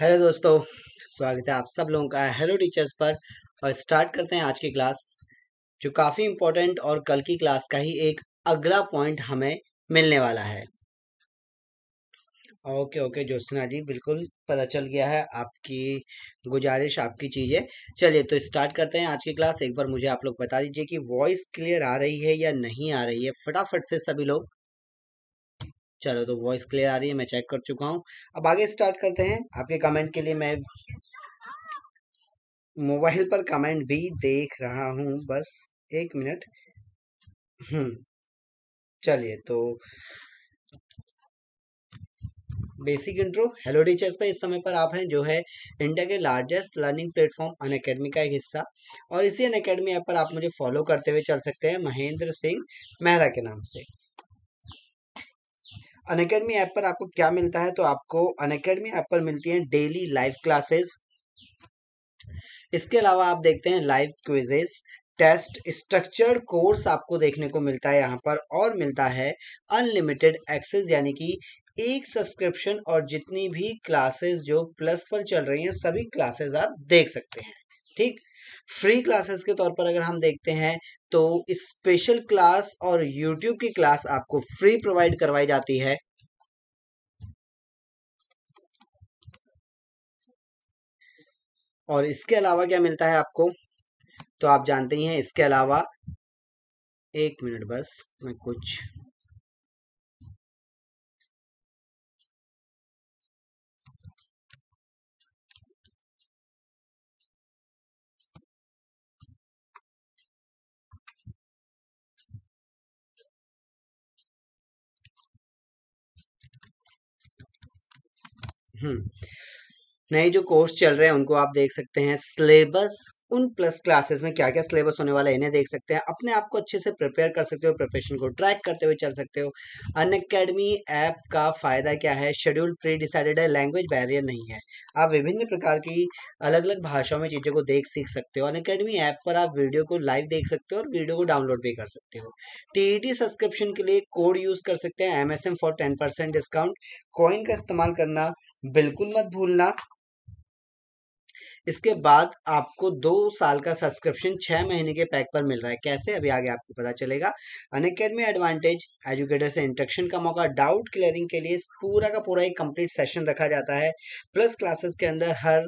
Hello दोस्तों स्वागत है आप सब लोगों का हेलो टीचर्स पर और स्टार्ट करते हैं आज की क्लास जो काफ़ी इम्पोर्टेंट और कल की क्लास का ही एक अगला पॉइंट हमें मिलने वाला है ओके ओके ज्योत्ना जी बिल्कुल पता चल गया है आपकी गुजारिश आपकी चीज़ें चलिए तो स्टार्ट करते हैं आज की क्लास एक बार मुझे आप लोग बता दीजिए कि वॉइस क्लियर आ रही है या नहीं आ रही है फटाफट से सभी लोग चलो तो वॉइस क्लियर आ रही है मैं चेक कर चुका हूँ अब आगे स्टार्ट करते हैं आपके कमेंट के लिए मैं मोबाइल पर कमेंट भी देख रहा हूँ बस एक मिनट हम्म चलिए तो बेसिक इंट्रो हेलो टीचर्स पर इस समय पर आप हैं जो है इंडिया के largest learning platform Unacademy का एक हिस्सा और इसी अन अकेडमी ऐप पर आप मुझे फॉलो करते हुए चल सकते हैं महेंद्र सिंह मेहरा के नाम से अनकेडमी ऐप पर आपको क्या मिलता है तो आपको अनकेडमी ऐप पर मिलती है डेली लाइव क्लासेस इसके अलावा आप देखते हैं live quizzes test structured course आपको देखने को मिलता है यहाँ पर और मिलता है अनलिमिटेड एक्सेस यानी कि एक सब्सक्रिप्शन और जितनी भी क्लासेस जो प्लस पर चल रही हैं सभी क्लासेस आप देख सकते हैं ठीक फ्री क्लासेस के तौर पर अगर हम देखते हैं तो स्पेशल क्लास और यूट्यूब की क्लास आपको फ्री प्रोवाइड करवाई जाती है और इसके अलावा क्या मिलता है आपको तो आप जानते ही हैं इसके अलावा एक मिनट बस मैं कुछ हम्म। नए जो कोर्स चल रहे हैं उनको आप देख सकते हैं सिलेबस उन प्लस क्लासेस में क्या क्या सिलेबस होने वाला है इन्हें देख सकते हैं अपने आप को अच्छे से प्रिपेयर कर सकते हो प्रिपरेशन को ट्रैक करते हुए चल सकते हो अन अकेडमी ऐप का फ़ायदा क्या है शेड्यूल प्री डिसाइडेड है लैंग्वेज बैरियर नहीं है आप विभिन्न प्रकार की अलग अलग भाषाओं में चीज़ों को देख सीख सकते हो अन अकेडमी ऐप पर आप वीडियो को लाइव देख सकते हो और वीडियो को डाउनलोड भी कर सकते हो टी सब्सक्रिप्शन e के लिए कोड यूज़ कर सकते हैं M for ten discount coin का इस्तेमाल करना बिल्कुल मत भूलना इसके बाद आपको दो साल का सब्सक्रिप्शन छः महीने के पैक पर मिल रहा है कैसे अभी आगे आपको पता चलेगा अनकेडमी एडवांटेज एजुकेटर से इंट्रक्शन का मौका डाउट क्लियरिंग के लिए पूरा का पूरा एक कंप्लीट सेशन रखा जाता है प्लस क्लासेस के अंदर हर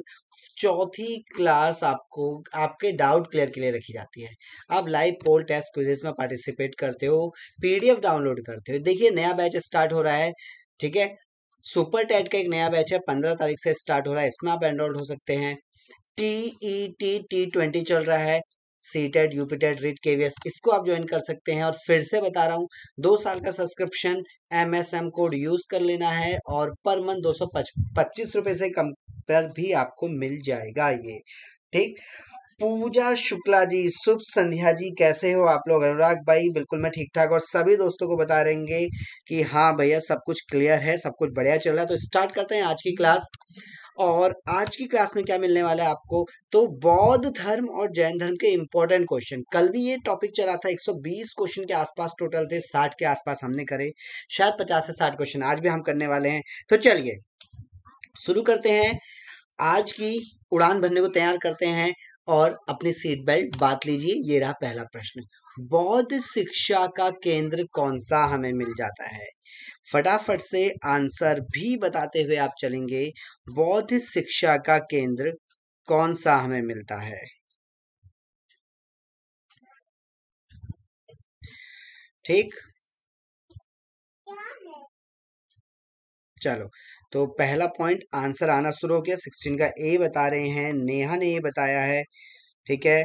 चौथी क्लास आपको आपके डाउट क्लियर के लिए रखी जाती है आप लाइव पोल टेस्ट क्विजेस में पार्टिसिपेट करते हो पीडीएफ डाउनलोड करते हो देखिए नया बैच स्टार्ट हो रहा है ठीक है सुपर टेट का एक नया बैच है पंद्रह तारीख से स्टार्ट हो रहा है इसमें आप एनरोल्ड हो सकते हैं टी टी टी ट्वेंटी चल रहा है सीटेड यूपीटेड रिट केवीएस इसको आप ज्वाइन कर सकते हैं और फिर से बता रहा हूँ दो साल का सब्सक्रिप्शन एमएसएम कोड यूज कर लेना है और पर मंथ दो सौ पच्चीस रुपए से कम पर भी आपको मिल जाएगा ये ठीक पूजा शुक्ला जी शुभ संध्या जी कैसे हो आप लोग अनुराग भाई बिल्कुल मैं ठीक ठाक और सभी दोस्तों को बता रहेंगे कि हाँ भैया सब कुछ क्लियर है सब कुछ बढ़िया चल रहा है तो स्टार्ट करते हैं आज की क्लास और आज की क्लास में क्या मिलने वाला है आपको तो बौद्ध धर्म और जैन धर्म के इंपॉर्टेंट क्वेश्चन कल भी ये टॉपिक चला था 120 क्वेश्चन के आसपास टोटल थे 60 के आसपास हमने करे शायद 50 से 60 क्वेश्चन आज भी हम करने वाले हैं तो चलिए शुरू करते हैं आज की उड़ान भरने को तैयार करते हैं और अपनी सीट बेल्ट बांध लीजिए ये रहा पहला प्रश्न बौद्ध शिक्षा का केंद्र कौन सा हमें मिल जाता है फटाफट से आंसर भी बताते हुए आप चलेंगे बौद्ध शिक्षा का केंद्र कौन सा हमें मिलता है ठीक चलो तो पहला पॉइंट आंसर आना शुरू हो गया सिक्सटीन का ए बता रहे हैं नेहा ने ये बताया है ठीक है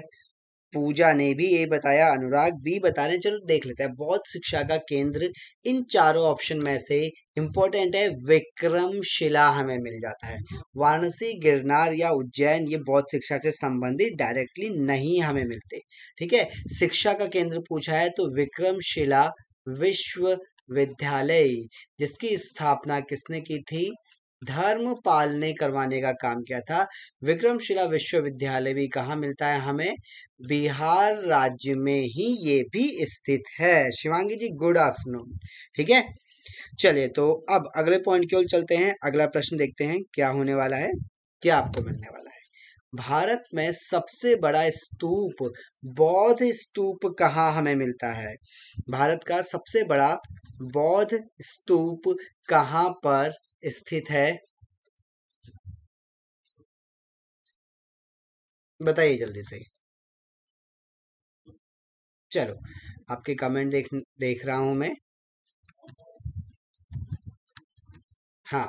पूजा ने भी ए बताया अनुराग बी बता रहे चलो देख लेते हैं बौद्ध शिक्षा का केंद्र इन चारों ऑप्शन में से इम्पोर्टेंट है विक्रम शिला हमें मिल जाता है वाराणसी गिरनार या उज्जैन ये बौद्ध शिक्षा से संबंधित डायरेक्टली नहीं हमें मिलते ठीक है शिक्षा का केंद्र पूछा है तो विक्रम शिला विश्वविद्यालय जिसकी स्थापना किसने की थी धर्म पालने करवाने का काम किया था विक्रमशिला विश्वविद्यालय भी कहा मिलता है हमें बिहार राज्य में ही ये भी स्थित है शिवांगी जी गुड आफ्टरनून ठीक है चलिए तो अब अगले पॉइंट की ओर चलते हैं अगला प्रश्न देखते हैं क्या होने वाला है क्या आपको मिलने वाला है भारत में सबसे बड़ा स्तूप बौद्ध स्तूप कहाँ हमें मिलता है भारत का सबसे बड़ा बौद्ध स्तूप कहां पर स्थित है बताइए जल्दी से चलो आपके कमेंट देख देख रहा हूं मैं हाँ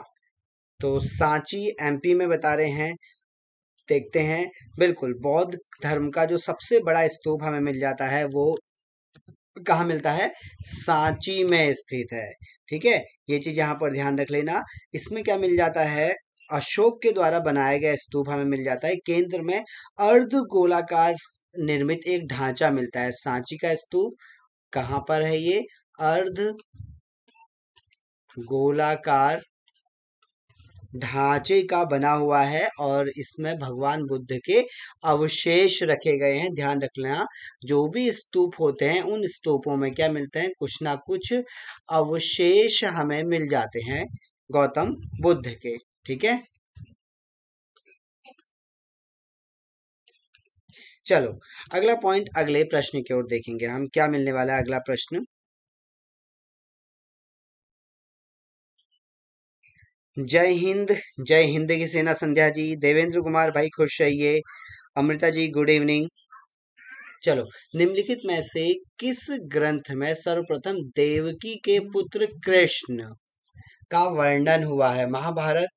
तो सांची एमपी में बता रहे हैं देखते हैं बिल्कुल बौद्ध धर्म का जो सबसे बड़ा स्तूप हमें मिल जाता है वो कहा मिलता है सांची में स्थित है ठीक है ये चीज यहाँ पर ध्यान रख लेना इसमें क्या मिल जाता है अशोक के द्वारा बनाया गया स्तूप हमें मिल जाता है केंद्र में अर्ध गोलाकार निर्मित एक ढांचा मिलता है सांची का स्तूप कहाँ पर है ये अर्ध गोलाकार ढांचे का बना हुआ है और इसमें भगवान बुद्ध के अवशेष रखे गए हैं ध्यान रखना जो भी स्तूप होते हैं उन स्तूपों में क्या मिलते हैं कुछ ना कुछ अवशेष हमें मिल जाते हैं गौतम बुद्ध के ठीक है चलो अगला पॉइंट अगले प्रश्न की ओर देखेंगे हम क्या मिलने वाला है अगला प्रश्न जय हिंद जय हिंद की सेना संध्या जी देवेंद्र कुमार भाई खुश रहिए अमृता जी गुड इवनिंग चलो निम्नलिखित में से किस ग्रंथ में सर्वप्रथम देवकी के पुत्र कृष्ण का वर्णन हुआ है महाभारत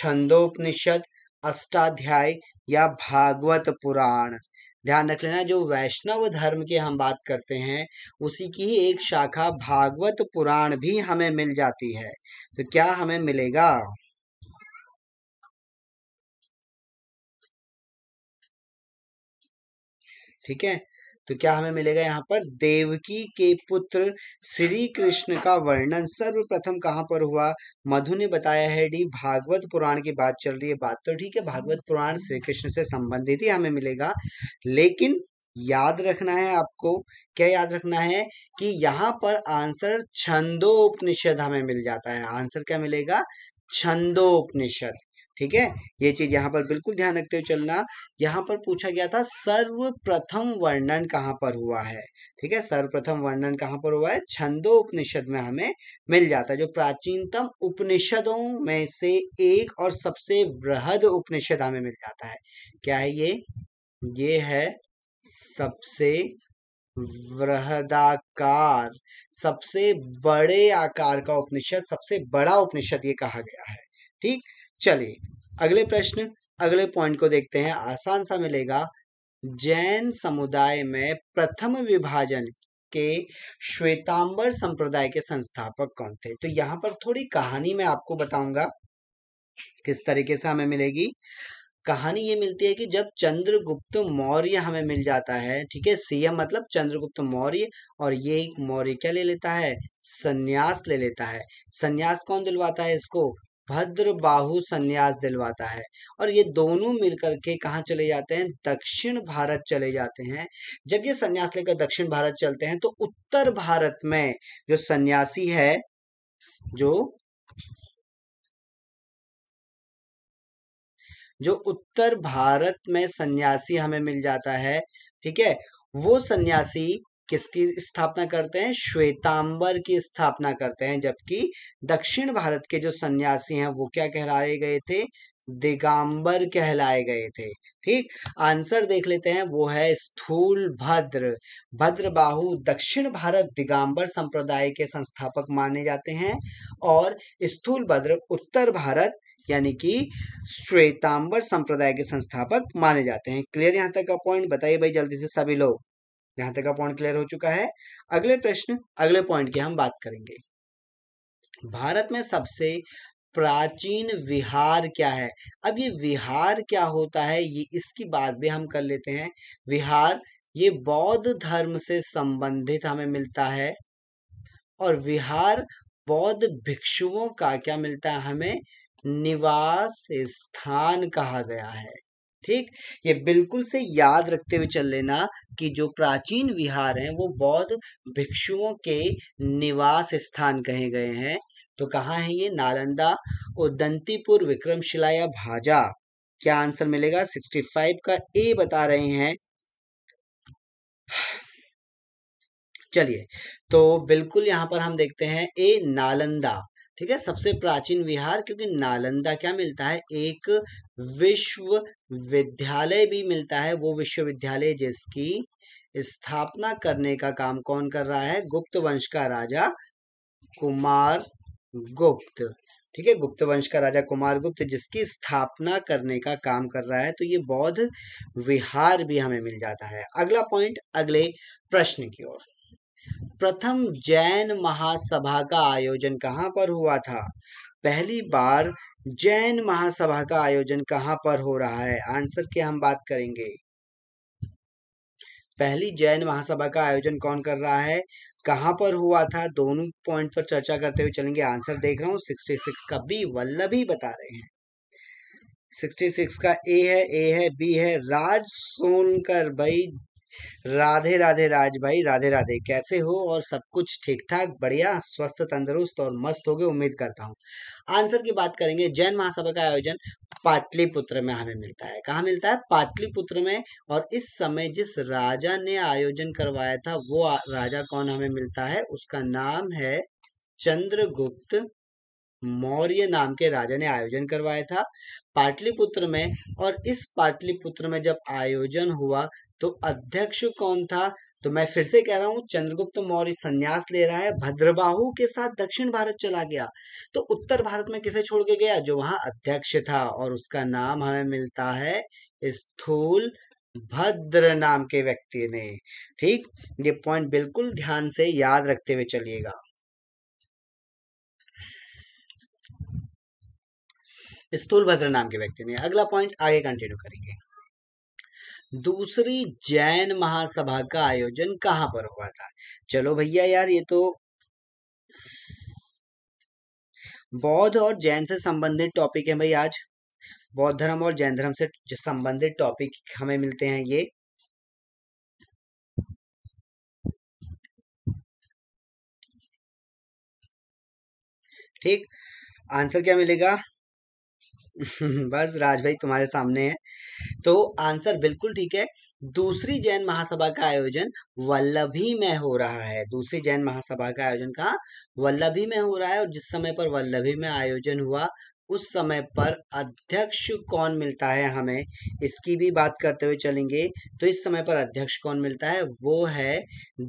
छंदोपनिषद अष्टाध्याय या भागवत पुराण ध्यान रख लेना जो वैष्णव धर्म की हम बात करते हैं उसी की ही एक शाखा भागवत पुराण भी हमें मिल जाती है तो क्या हमें मिलेगा ठीक है तो क्या हमें मिलेगा यहाँ पर देवकी के पुत्र श्री कृष्ण का वर्णन सर्वप्रथम कहाँ पर हुआ मधु ने बताया है डी भागवत पुराण की बात चल रही है बात तो ठीक है भागवत पुराण श्री कृष्ण से संबंधित ही हमें मिलेगा लेकिन याद रखना है आपको क्या याद रखना है कि यहाँ पर आंसर छंदो उपनिषद हमें मिल जाता है आंसर क्या मिलेगा छंदो उपनिषद ठीक है ये चीज यहाँ पर बिल्कुल ध्यान रखते हुए चलना यहाँ पर पूछा गया था सर्वप्रथम वर्णन कहाँ पर हुआ है ठीक है सर्वप्रथम वर्णन कहाँ पर हुआ है छंदो उपनिषद में हमें मिल जाता है जो प्राचीनतम उपनिषदों में से एक और सबसे वृहद उपनिषद हमें मिल जाता है क्या है ये ये है सबसे वृहदाकार सबसे बड़े आकार का उपनिषद सबसे बड़ा उपनिषद ये कहा गया है ठीक चलिए अगले प्रश्न अगले पॉइंट को देखते हैं आसान सा मिलेगा जैन समुदाय में प्रथम विभाजन के श्वेतांबर संप्रदाय के संस्थापक कौन थे तो यहाँ पर थोड़ी कहानी मैं आपको बताऊंगा किस तरीके से हमें मिलेगी कहानी ये मिलती है कि जब चंद्रगुप्त मौर्य हमें मिल जाता है ठीक है सीएम मतलब चंद्रगुप्त मौर्य और ये एक मौर्य क्या ले लेता है संन्यास ले लेता है संन्यास कौन दिलवाता है इसको भद्र बाहु संन्यास दिलवाता है और ये दोनों मिलकर के कहाँ चले जाते हैं दक्षिण भारत चले जाते हैं जब ये संन्यास लेकर दक्षिण भारत चलते हैं तो उत्तर भारत में जो सन्यासी है जो जो उत्तर भारत में सन्यासी हमें मिल जाता है ठीक है वो सन्यासी किसकी स्थापना करते हैं श्वेतांबर की स्थापना करते हैं जबकि दक्षिण भारत के जो सन्यासी हैं वो क्या कहलाए गए थे दिगंबर कहलाए गए थे ठीक आंसर देख लेते हैं वो है स्थूल भद्र भद्रबाहु दक्षिण भारत दिगंबर संप्रदाय के संस्थापक माने जाते हैं और स्थूल भद्र उत्तर भारत यानी कि श्वेतांबर संप्रदाय के संस्थापक माने जाते हैं क्लियर यहाँ तक का पॉइंट बताइए भाई जल्दी से सभी लोग यहां तक का पॉइंट क्लियर हो चुका है अगले प्रश्न अगले पॉइंट की हम बात करेंगे भारत में सबसे प्राचीन विहार क्या है अब ये विहार क्या होता है ये इसकी बात भी हम कर लेते हैं विहार ये बौद्ध धर्म से संबंधित हमें मिलता है और विहार बौद्ध भिक्षुओं का क्या मिलता है हमें निवास स्थान कहा गया है ठीक ये बिल्कुल से याद रखते हुए चल लेना कि जो प्राचीन विहार हैं वो बौद्ध भिक्षुओं के निवास स्थान कहे गए हैं तो कहाँ है ये नालंदा दंतीपुर विक्रमशिला या भाजा क्या आंसर मिलेगा सिक्सटी फाइव का ए बता रहे हैं चलिए तो बिल्कुल यहाँ पर हम देखते हैं ए नालंदा ठीक है सबसे प्राचीन विहार क्योंकि नालंदा क्या मिलता है एक विश्वविद्यालय भी मिलता है वो विश्वविद्यालय जिसकी स्थापना करने का काम कौन कर रहा है गुप्त वंश का राजा कुमार गुप्त ठीक है गुप्त वंश का राजा कुमार गुप्त जिसकी स्थापना करने का काम कर रहा है तो ये बौद्ध विहार भी हमें मिल जाता है अगला पॉइंट अगले प्रश्न की ओर प्रथम जैन महासभा का आयोजन कहाँ पर हुआ था पहली बार जैन महासभा का आयोजन कहाँ पर हो रहा है आंसर की हम बात करेंगे पहली जैन महासभा का आयोजन कौन कर रहा है कहाँ पर हुआ था दोनों पॉइंट पर चर्चा करते हुए चलेंगे आंसर देख रहा हूँ सिक्सटी सिक्स का बी वल्लभ ही बता रहे हैं सिक्सटी सिक्स का ए है ए है बी है राज सोनकर भाई राधे राधे राज भाई राधे राधे कैसे हो और सब कुछ ठीक ठाक बढ़िया स्वस्थ तंदुरुस्त और मस्त हो गए उम्मीद करता हूँ आंसर की बात करेंगे जैन महासभा का आयोजन पाटलिपुत्र में हमें मिलता है कहाँ मिलता है पाटलिपुत्र में और इस समय जिस राजा ने आयोजन करवाया था वो राजा कौन हमें मिलता है उसका नाम है चंद्रगुप्त मौर्य नाम के राजा ने आयोजन करवाया था पाटलिपुत्र में और इस पाटलिपुत्र में जब आयोजन हुआ तो अध्यक्ष कौन था तो मैं फिर से कह रहा हूं चंद्रगुप्त मौर्य संन्यास ले रहा है भद्रबाहु के साथ दक्षिण भारत चला गया तो उत्तर भारत में किसे छोड़ के गया जो वहां अध्यक्ष था और उसका नाम हमें मिलता है स्थूल भद्र नाम के व्यक्ति ने ठीक ये पॉइंट बिल्कुल ध्यान से याद रखते हुए चलिएगा स्थूल भद्र नाम के व्यक्ति ने अगला पॉइंट आगे कंटिन्यू करेंगे दूसरी जैन महासभा का आयोजन कहां पर हुआ था चलो भैया यार ये तो बौद्ध और जैन से संबंधित टॉपिक है भाई आज बौद्ध धर्म और जैन धर्म से संबंधित टॉपिक हमें मिलते हैं ये ठीक आंसर क्या मिलेगा बस राज भाई तुम्हारे सामने है तो आंसर बिल्कुल ठीक है दूसरी जैन महासभा का आयोजन वल्लभी में हो रहा है दूसरी जैन महासभा का आयोजन कहा वल्लभी में हो रहा है और जिस समय पर वल्लभी में आयोजन हुआ उस समय पर अध्यक्ष कौन मिलता है हमें इसकी भी बात करते हुए चलेंगे तो इस समय पर अध्यक्ष कौन मिलता है वो है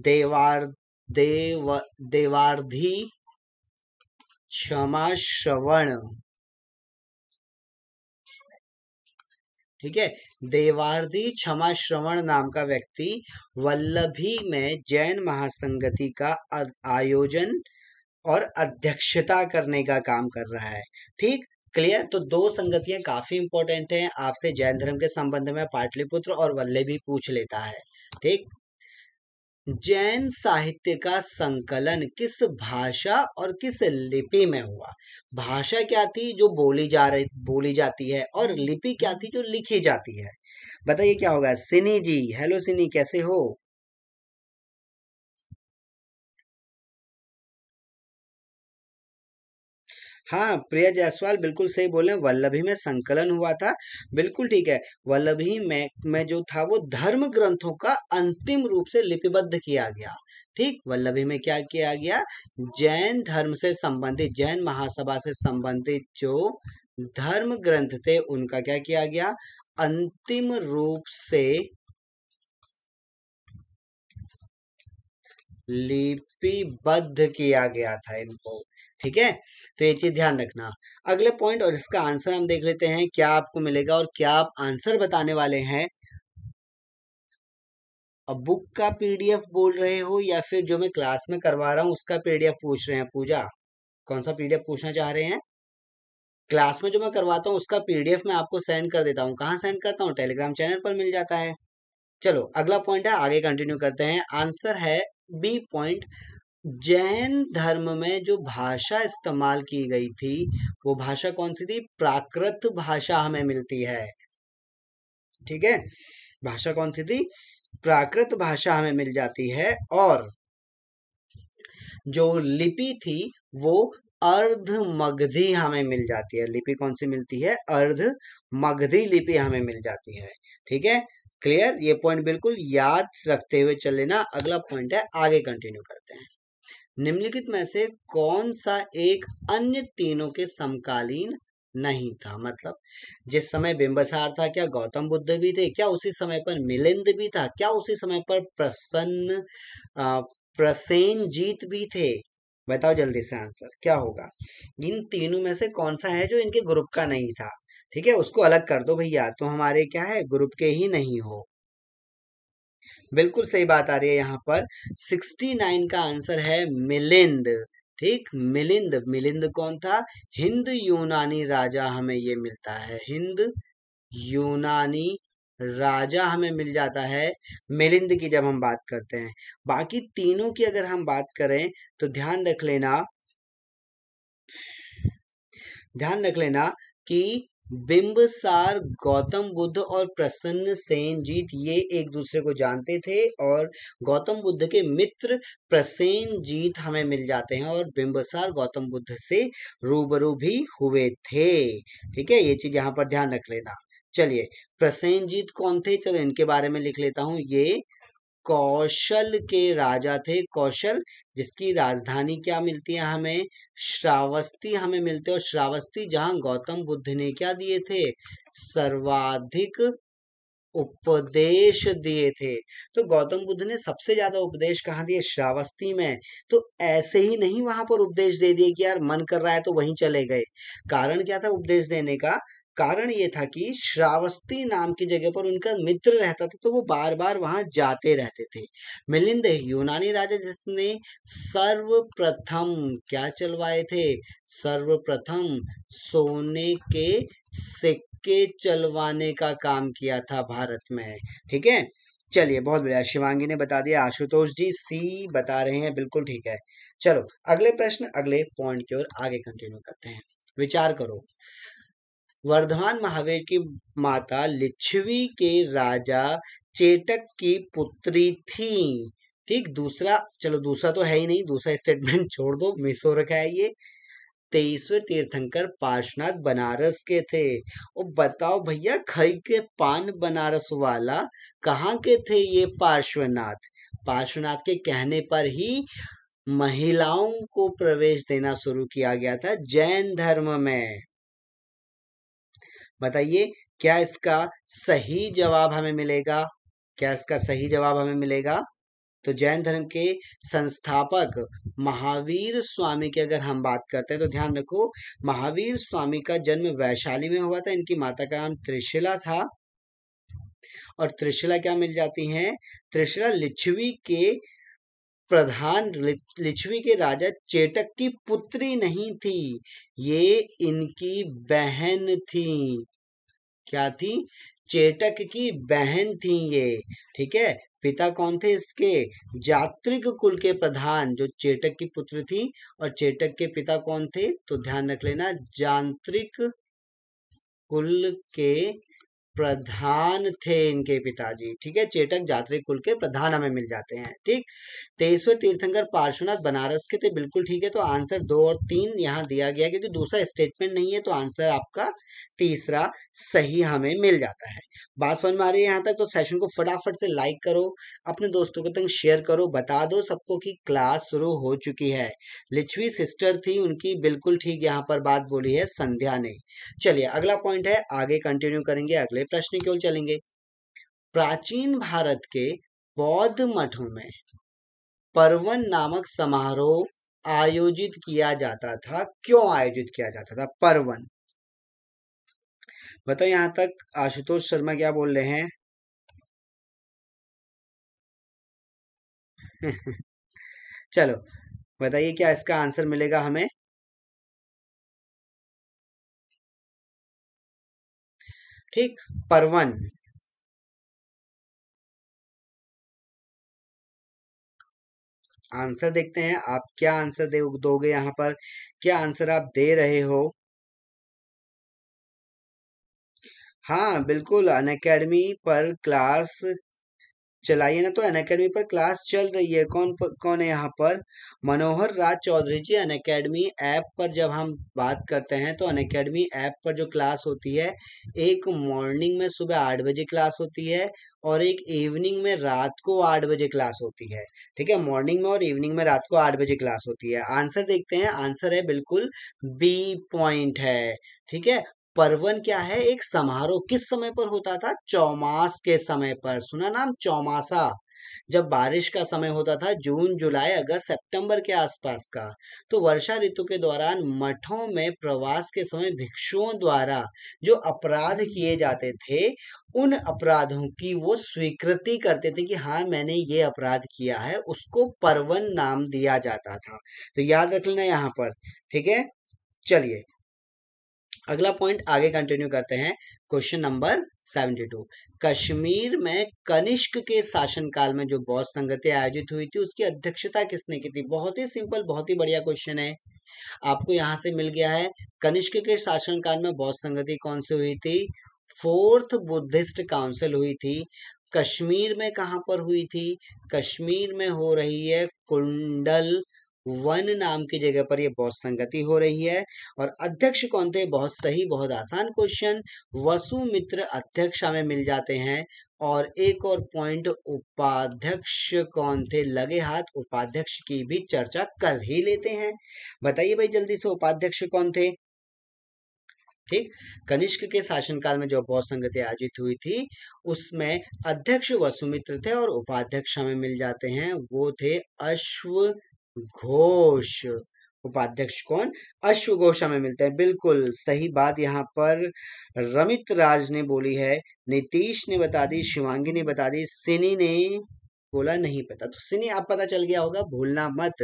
देवार देव देवार्धी क्षमा श्रवण ठीक है देवार्दी क्षमा श्रवण नाम का व्यक्ति वल्लभी में जैन महासंगति का आयोजन और अध्यक्षता करने का काम कर रहा है ठीक क्लियर तो दो संगतियां काफी इंपॉर्टेंट हैं आपसे जैन धर्म के संबंध में पाटलिपुत्र और वल्ले भी पूछ लेता है ठीक जैन साहित्य का संकलन किस भाषा और किस लिपि में हुआ भाषा क्या थी जो बोली जा रही बोली जाती है और लिपि क्या थी जो लिखी जाती है बताइए क्या होगा सिनी जी हेलो सिनी कैसे हो हाँ प्रिया जायसवाल बिल्कुल सही बोले वल्लभी में संकलन हुआ था बिल्कुल ठीक है वल्लभी में में जो था वो धर्म ग्रंथों का अंतिम रूप से लिपिबद्ध किया गया ठीक वल्लभी में क्या किया गया जैन धर्म से संबंधित जैन महासभा से संबंधित जो धर्म ग्रंथ थे उनका क्या किया गया अंतिम रूप से लिपिबद्ध किया गया था इनको ठीक है तो ये चीज ध्यान रखना अगले पॉइंट और इसका आंसर हम देख लेते हैं क्या आपको मिलेगा और क्या आप आंसर बताने वाले हैं अब बुक का पीडीएफ बोल रहे हो या फिर जो मैं क्लास में करवा रहा हूं उसका पीडीएफ पूछ रहे हैं पूजा कौन सा पीडीएफ पूछना चाह रहे हैं क्लास में जो मैं करवाता हूँ उसका पीडीएफ मैं आपको सेंड कर देता हूँ कहाँ सेंड करता हूँ टेलीग्राम चैनल पर मिल जाता है चलो अगला पॉइंट है आगे कंटिन्यू करते हैं आंसर है बी पॉइंट जैन धर्म में जो भाषा इस्तेमाल की गई थी वो भाषा कौन सी थी प्राकृत भाषा हमें मिलती है ठीक है भाषा कौन सी थी प्राकृत भाषा हमें मिल जाती है और जो लिपि थी वो अर्ध मगधी हमें मिल जाती है लिपि कौन सी मिलती है अर्ध मगधी लिपि हमें मिल जाती है ठीक है क्लियर ये पॉइंट बिल्कुल याद रखते हुए चल लेना अगला पॉइंट है आगे कंटिन्यू करते हैं निम्नलिखित में से कौन सा एक अन्य तीनों के समकालीन नहीं था मतलब जिस समय बिंबसार था क्या गौतम बुद्ध भी थे क्या उसी समय पर मिलिंद भी था क्या उसी समय पर प्रसन्न प्रसेन जीत भी थे बताओ जल्दी से आंसर क्या होगा इन तीनों में से कौन सा है जो इनके ग्रुप का नहीं था ठीक है उसको अलग कर दो भैया तो हमारे क्या है ग्रुप के ही नहीं हो बिल्कुल सही बात आ रही है यहाँ पर सिक्सटी नाइन का आंसर है मिलिंद ठीक मिलिंद मिलिंद कौन था हिंद यूनानी राजा हमें ये मिलता है हिंद यूनानी राजा हमें मिल जाता है मिलिंद की जब हम बात करते हैं बाकी तीनों की अगर हम बात करें तो ध्यान रख लेना ध्यान रख लेना कि बिंबसार गौतम बुद्ध और प्रसन्न सेन जीत ये एक दूसरे को जानते थे और गौतम बुद्ध के मित्र प्रसेन जीत हमें मिल जाते हैं और बिंबसार गौतम बुद्ध से रूबरू भी हुए थे ठीक है ये चीज यहाँ पर ध्यान रख लेना चलिए जीत कौन थे चलो इनके बारे में लिख लेता हूँ ये कौशल के राजा थे कौशल जिसकी राजधानी क्या मिलती है हमें श्रावस्ती हमें मिलते और श्रावस्ती जहां गौतम बुद्ध ने क्या दिए थे सर्वाधिक उपदेश दिए थे तो गौतम बुद्ध ने सबसे ज्यादा उपदेश कहाँ दिए श्रावस्ती में तो ऐसे ही नहीं वहां पर उपदेश दे दिए कि यार मन कर रहा है तो वहीं चले गए कारण क्या था उपदेश देने का कारण ये था कि श्रावस्ती नाम की जगह पर उनका मित्र रहता था तो वो बार बार वहां जाते रहते थे मिलिंद यूनानी राजा जिसने सर्वप्रथम क्या चलवाए थे सर्वप्रथम सोने के सिक्के चलवाने का काम किया था भारत में ठीक है चलिए बहुत बढ़िया शिवांगी ने बता दिया आशुतोष जी सी बता रहे हैं बिल्कुल ठीक है चलो अगले प्रश्न अगले पॉइंट की ओर आगे कंटिन्यू करते हैं विचार करो वर्धमान महावीर की माता लिच्छवी के राजा चेटक की पुत्री थी ठीक दूसरा चलो दूसरा तो है ही नहीं दूसरा स्टेटमेंट छोड़ दो मिस हो रखा है ये तेईसवे तीर्थंकर पार्शनाथ बनारस के थे और बताओ भैया खई के पान बनारस वाला कहाँ के थे ये पार्श्वनाथ पार्श्वनाथ के कहने पर ही महिलाओं को प्रवेश देना शुरू किया गया था जैन धर्म में बताइए क्या इसका सही जवाब हमें मिलेगा क्या इसका सही जवाब हमें मिलेगा तो जैन धर्म के संस्थापक महावीर स्वामी की अगर हम बात करते हैं तो ध्यान रखो महावीर स्वामी का जन्म वैशाली में हुआ था इनकी माता का नाम त्रिशिला था और त्रिशिला क्या मिल जाती है त्रिशिला लिच्छवी के प्रधान लिच्छवी के राजा चेटक की पुत्री नहीं थी ये इनकी बहन थी क्या थी चेटक की बहन थी ये ठीक है पिता कौन थे इसके जात्रिक कुल के प्रधान जो चेटक की पुत्र थी और चेटक के पिता कौन थे तो ध्यान रख लेना जांत्रिक कुल के प्रधान थे इनके पिताजी ठीक है चेटक जात्री कुल के प्रधान हमें मिल जाते हैं ठीक तेईसवें तीर्थंकर पार्श्वनाथ बनारस के थे बिल्कुल ठीक है तो आंसर दो और तीन यहाँ दिया गया क्योंकि दूसरा स्टेटमेंट नहीं है तो आंसर आपका तीसरा सही हमें मिल जाता है बात समझ में आ रही है यहाँ तक तो सेशन को फटाफट से लाइक करो अपने दोस्तों के तक शेयर करो बता दो सबको कि क्लास शुरू हो चुकी है लिच्छवी सिस्टर थी उनकी बिल्कुल ठीक यहाँ पर बात बोली है संध्या ने चलिए अगला पॉइंट है आगे कंटिन्यू करेंगे अगले हमारे प्रश्न की ओर चलेंगे प्राचीन भारत के बौद्ध मठों में परवन नामक समारोह आयोजित किया जाता था क्यों आयोजित किया जाता था परवन बताओ यहां तक आशुतोष शर्मा क्या बोल रहे हैं चलो बताइए क्या इसका आंसर मिलेगा हमें ठीक परवन आंसर देखते हैं आप क्या आंसर दे दोगे यहां पर क्या आंसर आप दे रहे हो हाँ बिल्कुल अन अकेडमी पर क्लास चलाइए ना तो अन अकेडमी पर क्लास चल रही है कौन पर, कौन है यहाँ पर Manohar Raj Chaudhary ji Unacademy app पर जब हम बात करते हैं तो अन अकेडमी ऐप पर जो क्लास होती है एक मॉर्निंग में सुबह आठ बजे क्लास होती है और एक इवनिंग में रात को आठ बजे क्लास होती है ठीक है मॉर्निंग में और इवनिंग में रात को आठ बजे क्लास होती है आंसर देखते हैं आंसर है बिल्कुल बी पॉइंट है ठीक है परवन क्या है एक समारोह किस समय पर होता था चौमास के समय पर सुना नाम चौमासा जब बारिश का समय होता था जून जुलाई अगस्त सितंबर के आसपास का तो वर्षा ऋतु के दौरान मठों में प्रवास के समय भिक्षुओं द्वारा जो अपराध किए जाते थे उन अपराधों की वो स्वीकृति करते थे कि हाँ मैंने ये अपराध किया है उसको परवन नाम दिया जाता था तो याद रख लेना यहाँ पर ठीक है चलिए अगला पॉइंट आगे कंटिन्यू करते हैं question number seventy two Kashmir में कनिष्क के शासनकाल में जो बौद्ध संगति आयोजित हुई थी उसकी अध्यक्षता किसने की थी बहुत ही सिंपल बहुत ही बढ़िया क्वेश्चन है आपको यहाँ से मिल गया है कनिष्क के शासनकाल में बौद्ध संगति कौन सी हुई थी फोर्थ बुद्धिस्ट काउंसिल हुई थी कश्मीर में कहां पर हुई थी कश्मीर में हो रही है कुंडल वन नाम की जगह पर ये बहुत संगति हो रही है और अध्यक्ष कौन थे बहुत सही बहुत आसान क्वेश्चन वसु मित्र अध्यक्षा में मिल जाते हैं और एक और पॉइंट उपाध्यक्ष कौन थे लगे हाथ उपाध्यक्ष की भी चर्चा कल ही लेते हैं बताइए भाई जल्दी से उपाध्यक्ष कौन थे ठीक कनिष्क के शासनकाल में जो बौद्ध संगति आयोजित हुई थी उसमें अध्यक्ष वसुमित्र थे और उपाध्यक्ष हमें मिल जाते हैं वो थे अश्व घोष उपाध्यक्ष कौन अश्व घोषा में मिलते हैं बिल्कुल सही बात यहाँ पर रमित राज ने बोली है नीतीश ने बता दी शिवांगी ने बता दी सिनी ने बोला नहीं पता तो सिनी आप पता चल गया होगा भूलना मत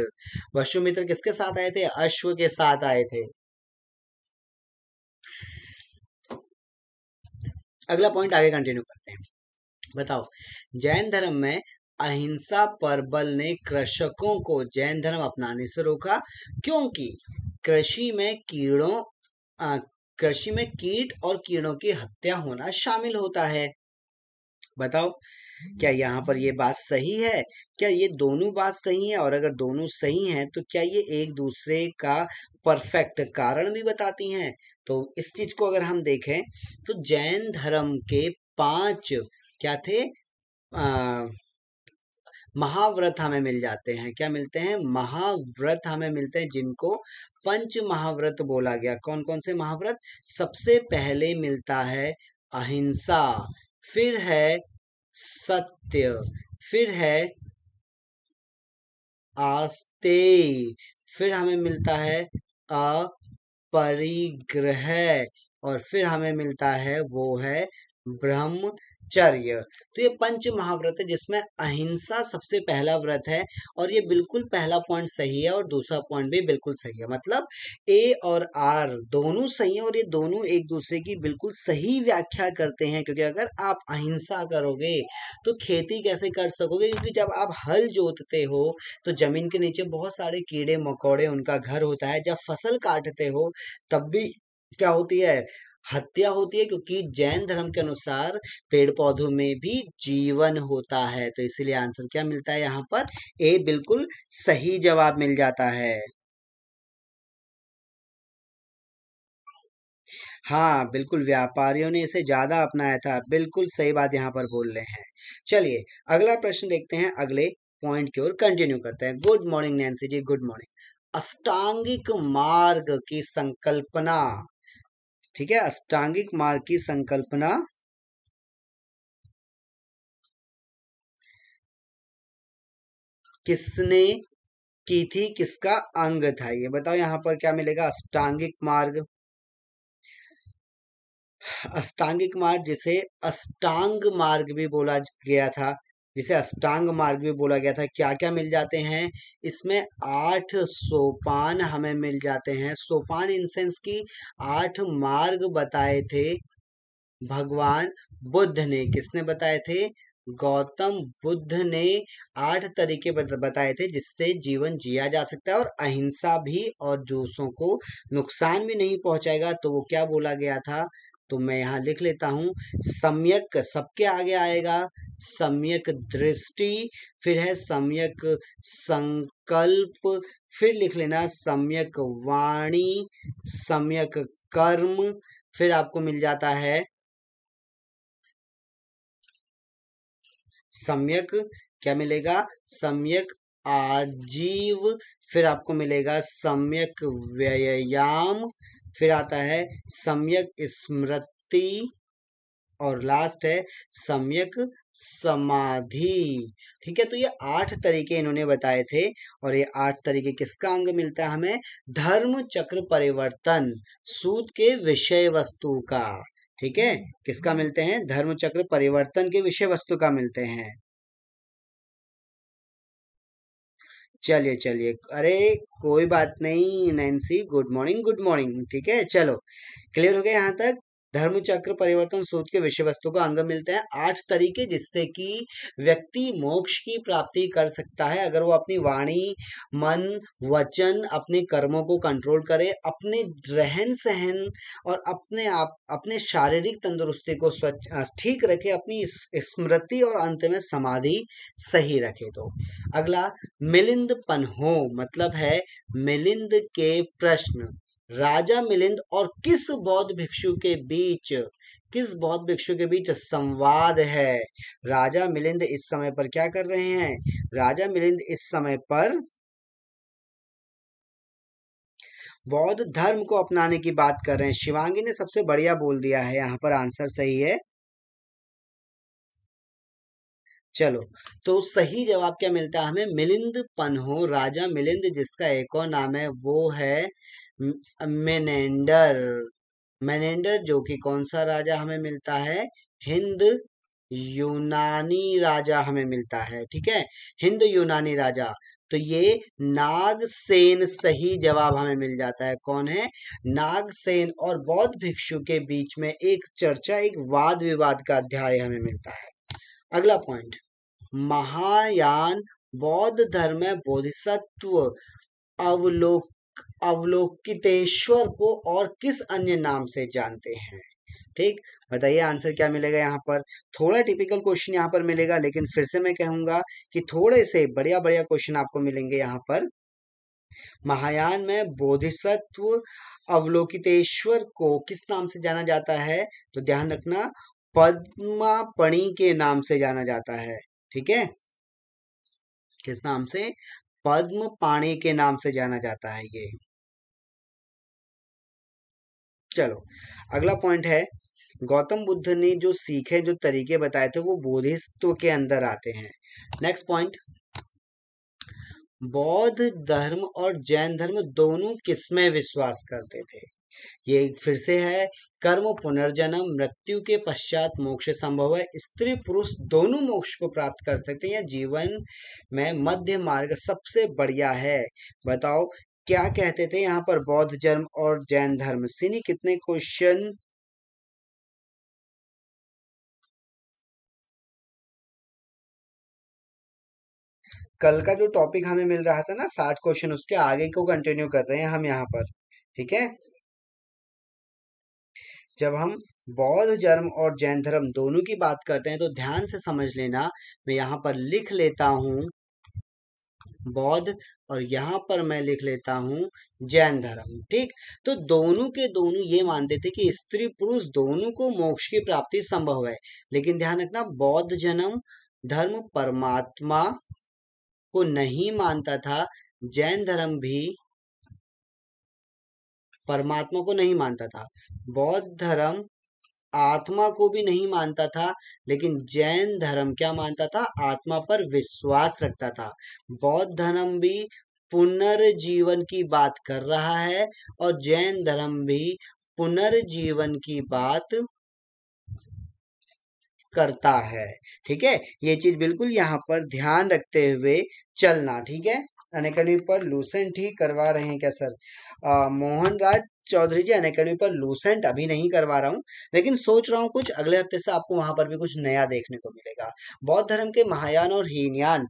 वशु मित्र किसके साथ आए थे अश्व के साथ आए थे अगला पॉइंट आगे कंटिन्यू करते हैं बताओ जैन धर्म में अहिंसा पर बल ने कृषकों को जैन धर्म अपनाने से रोका क्योंकि कृषि में कीड़ों कृषि में कीट और कीड़ों की हत्या होना शामिल होता है बताओ क्या यहाँ पर ये बात सही है क्या ये दोनों बात सही है और अगर दोनों सही हैं तो क्या ये एक दूसरे का परफेक्ट कारण भी बताती हैं तो इस चीज को अगर हम देखें तो जैन धर्म के पांच क्या थे अः महाव्रत हमें मिल जाते हैं क्या मिलते हैं महाव्रत हमें मिलते हैं जिनको पंच महाव्रत बोला गया कौन कौन से महाव्रत सबसे पहले मिलता है अहिंसा फिर है सत्य फिर है आस्ते फिर हमें मिलता है अपरिग्रह और फिर हमें मिलता है वो है ब्रह्म ब्रह्मचर्य तो ये पंच महाव्रत है जिसमें अहिंसा सबसे पहला व्रत है और ये बिल्कुल पहला पॉइंट सही है और दूसरा पॉइंट भी बिल्कुल सही है मतलब ए और आर दोनों सही है और ये दोनों एक दूसरे की बिल्कुल सही व्याख्या करते हैं क्योंकि अगर आप अहिंसा करोगे तो खेती कैसे कर सकोगे क्योंकि जब आप हल जोतते हो तो जमीन के नीचे बहुत सारे कीड़े मकोड़े उनका घर होता है जब फसल काटते हो तब भी क्या होती है हत्या होती है क्योंकि जैन धर्म के अनुसार पेड़ पौधों में भी जीवन होता है तो इसीलिए आंसर क्या मिलता है यहाँ पर ए बिल्कुल सही जवाब मिल जाता है हाँ बिल्कुल व्यापारियों ने इसे ज्यादा अपनाया था बिल्कुल सही बात यहाँ पर बोल रहे हैं चलिए अगला प्रश्न देखते हैं अगले पॉइंट की ओर कंटिन्यू करते हैं good morning Nancy ji good morning अष्टांगिक मार्ग की संकल्पना ठीक है अष्टांगिक मार्ग की संकल्पना किसने की थी किसका अंग था ये बताओ यहां पर क्या मिलेगा अष्टांगिक मार्ग अष्टांगिक मार्ग जिसे अष्टांग मार्ग भी बोला गया था जिसे अष्टांग मार्ग भी बोला गया था क्या क्या मिल जाते हैं इसमें आठ सोपान हमें मिल जाते हैं सोपान इन सेंस की आठ मार्ग बताए थे भगवान बुद्ध ने किसने बताए थे गौतम बुद्ध ने आठ तरीके बताए थे जिससे जीवन जिया जा सकता है और अहिंसा भी और जोशों को नुकसान भी नहीं पहुंचाएगा तो वो क्या बोला गया था तो मैं यहाँ लिख लेता हूँ सम्यक सबके आगे आएगा सम्यक दृष्टि फिर है सम्यक संकल्प फिर लिख लेना सम्यक वाणी सम्यक कर्म फिर आपको मिल जाता है सम्यक क्या मिलेगा सम्यक आजीव फिर आपको मिलेगा सम्यक व्ययाम फिर आता है सम्यक स्मृति और लास्ट है सम्यक समाधि ठीक है तो ये आठ तरीके इन्होंने बताए थे और ये आठ तरीके किसका अंग मिलता है हमें धर्म चक्र परिवर्तन सूत के विषय वस्तु का ठीक है किसका मिलते हैं धर्म चक्र परिवर्तन के विषय वस्तु का मिलते हैं चलिए चलिए अरे कोई बात नहीं Nancy good morning good morning ठीक है चलो क्लियर हो गया यहाँ तक धर्म चक्र परिवर्तन सूत्र के विषय वस्तु का अंग मिलते हैं आठ तरीके जिससे कि व्यक्ति मोक्ष की प्राप्ति कर सकता है अगर वो अपनी वाणी मन वचन अपने कर्मों को कंट्रोल करे अपने रहन सहन और अपने आप अपने शारीरिक तंदुरुस्ती को स्वच्छ ठीक रखे अपनी स्मृति और अंत में समाधि सही रखे तो अगला मिलिंद पनहो मतलब है मिलिंद के प्रश्न राजा मिलिंद और किस बौद्ध भिक्षु के बीच किस बौद्ध भिक्षु के बीच संवाद है राजा मिलिंद इस समय पर क्या कर रहे हैं राजा मिलिंद इस समय पर बौद्ध धर्म को अपनाने की बात कर रहे हैं शिवांगी ने सबसे बढ़िया बोल दिया है यहाँ पर आंसर सही है चलो तो सही जवाब क्या मिलता है हमें मिलिंद पन्हो राजा मिलिंद जिसका एक और नाम है वो है मेनेंडर मेनेंडर जो कि कौन सा राजा हमें मिलता है हिंद यूनानी राजा हमें मिलता है ठीक है हिंद यूनानी राजा तो ये नागसेन सही जवाब हमें मिल जाता है कौन है नागसेन और बौद्ध भिक्षु के बीच में एक चर्चा एक वाद विवाद का अध्याय हमें मिलता है अगला पॉइंट महायान बौद्ध धर्म बोधिसत्व अवलोक अवलोकितेश्वर को और किस अन्य नाम से जानते हैं ठीक बताइए आंसर क्या मिलेगा यहाँ पर थोड़ा टिपिकल क्वेश्चन यहाँ पर मिलेगा लेकिन फिर से मैं कहूंगा कि थोड़े से बढ़िया बढ़िया क्वेश्चन आपको मिलेंगे यहाँ पर महायान में बोधिसत्व अवलोकितेश्वर को किस नाम से जाना जाता है तो ध्यान रखना पद्मापणी के नाम से जाना जाता है ठीक है किस नाम से पद्म पाणी के नाम से जाना जाता है ये चलो अगला पॉइंट है गौतम बुद्ध ने जो सीखे जो तरीके बताए थे वो बोधिस्त्व के अंदर आते हैं नेक्स्ट पॉइंट बौद्ध धर्म और जैन धर्म दोनों किसमें विश्वास करते थे ये फिर से है कर्म पुनर्जन्म मृत्यु के पश्चात मोक्ष संभव है स्त्री पुरुष दोनों मोक्ष को प्राप्त कर सकते हैं या जीवन में मध्य मार्ग सबसे बढ़िया है बताओ क्या कहते थे यहाँ पर बौद्ध जन्म और जैन धर्म सिनी कितने क्वेश्चन कल का जो टॉपिक हमें मिल रहा था ना साठ क्वेश्चन उसके आगे को कंटिन्यू कर रहे हैं हम यहाँ पर ठीक है जब हम बौद्ध धर्म और जैन धर्म दोनों की बात करते हैं तो ध्यान से समझ लेना मैं यहाँ पर लिख लेता हूं बौद्ध और यहाँ पर मैं लिख लेता हूँ जैन धर्म ठीक तो दोनों के दोनों ये मानते थे कि स्त्री पुरुष दोनों को मोक्ष की प्राप्ति संभव है लेकिन ध्यान रखना बौद्ध जन्म धर्म परमात्मा को नहीं मानता था जैन धर्म भी परमात्मा को नहीं मानता था बौद्ध धर्म आत्मा को भी नहीं मानता था लेकिन जैन धर्म क्या मानता था आत्मा पर विश्वास रखता था बौद्ध धर्म भी पुनर्जीवन की बात कर रहा है और जैन धर्म भी पुनर्जीवन की बात करता है ठीक है ये चीज बिल्कुल यहाँ पर ध्यान रखते हुए चलना ठीक है अनकेडमी पर लूसेंट ही करवा रहे हैं क्या सर मोहन राज चौधरी जी अनकेडमी पर लूसेंट अभी नहीं करवा रहा हूँ लेकिन सोच रहा हूँ कुछ अगले हफ्ते से आपको वहाँ पर भी कुछ नया देखने को मिलेगा बौद्ध धर्म के महायान और हीनयान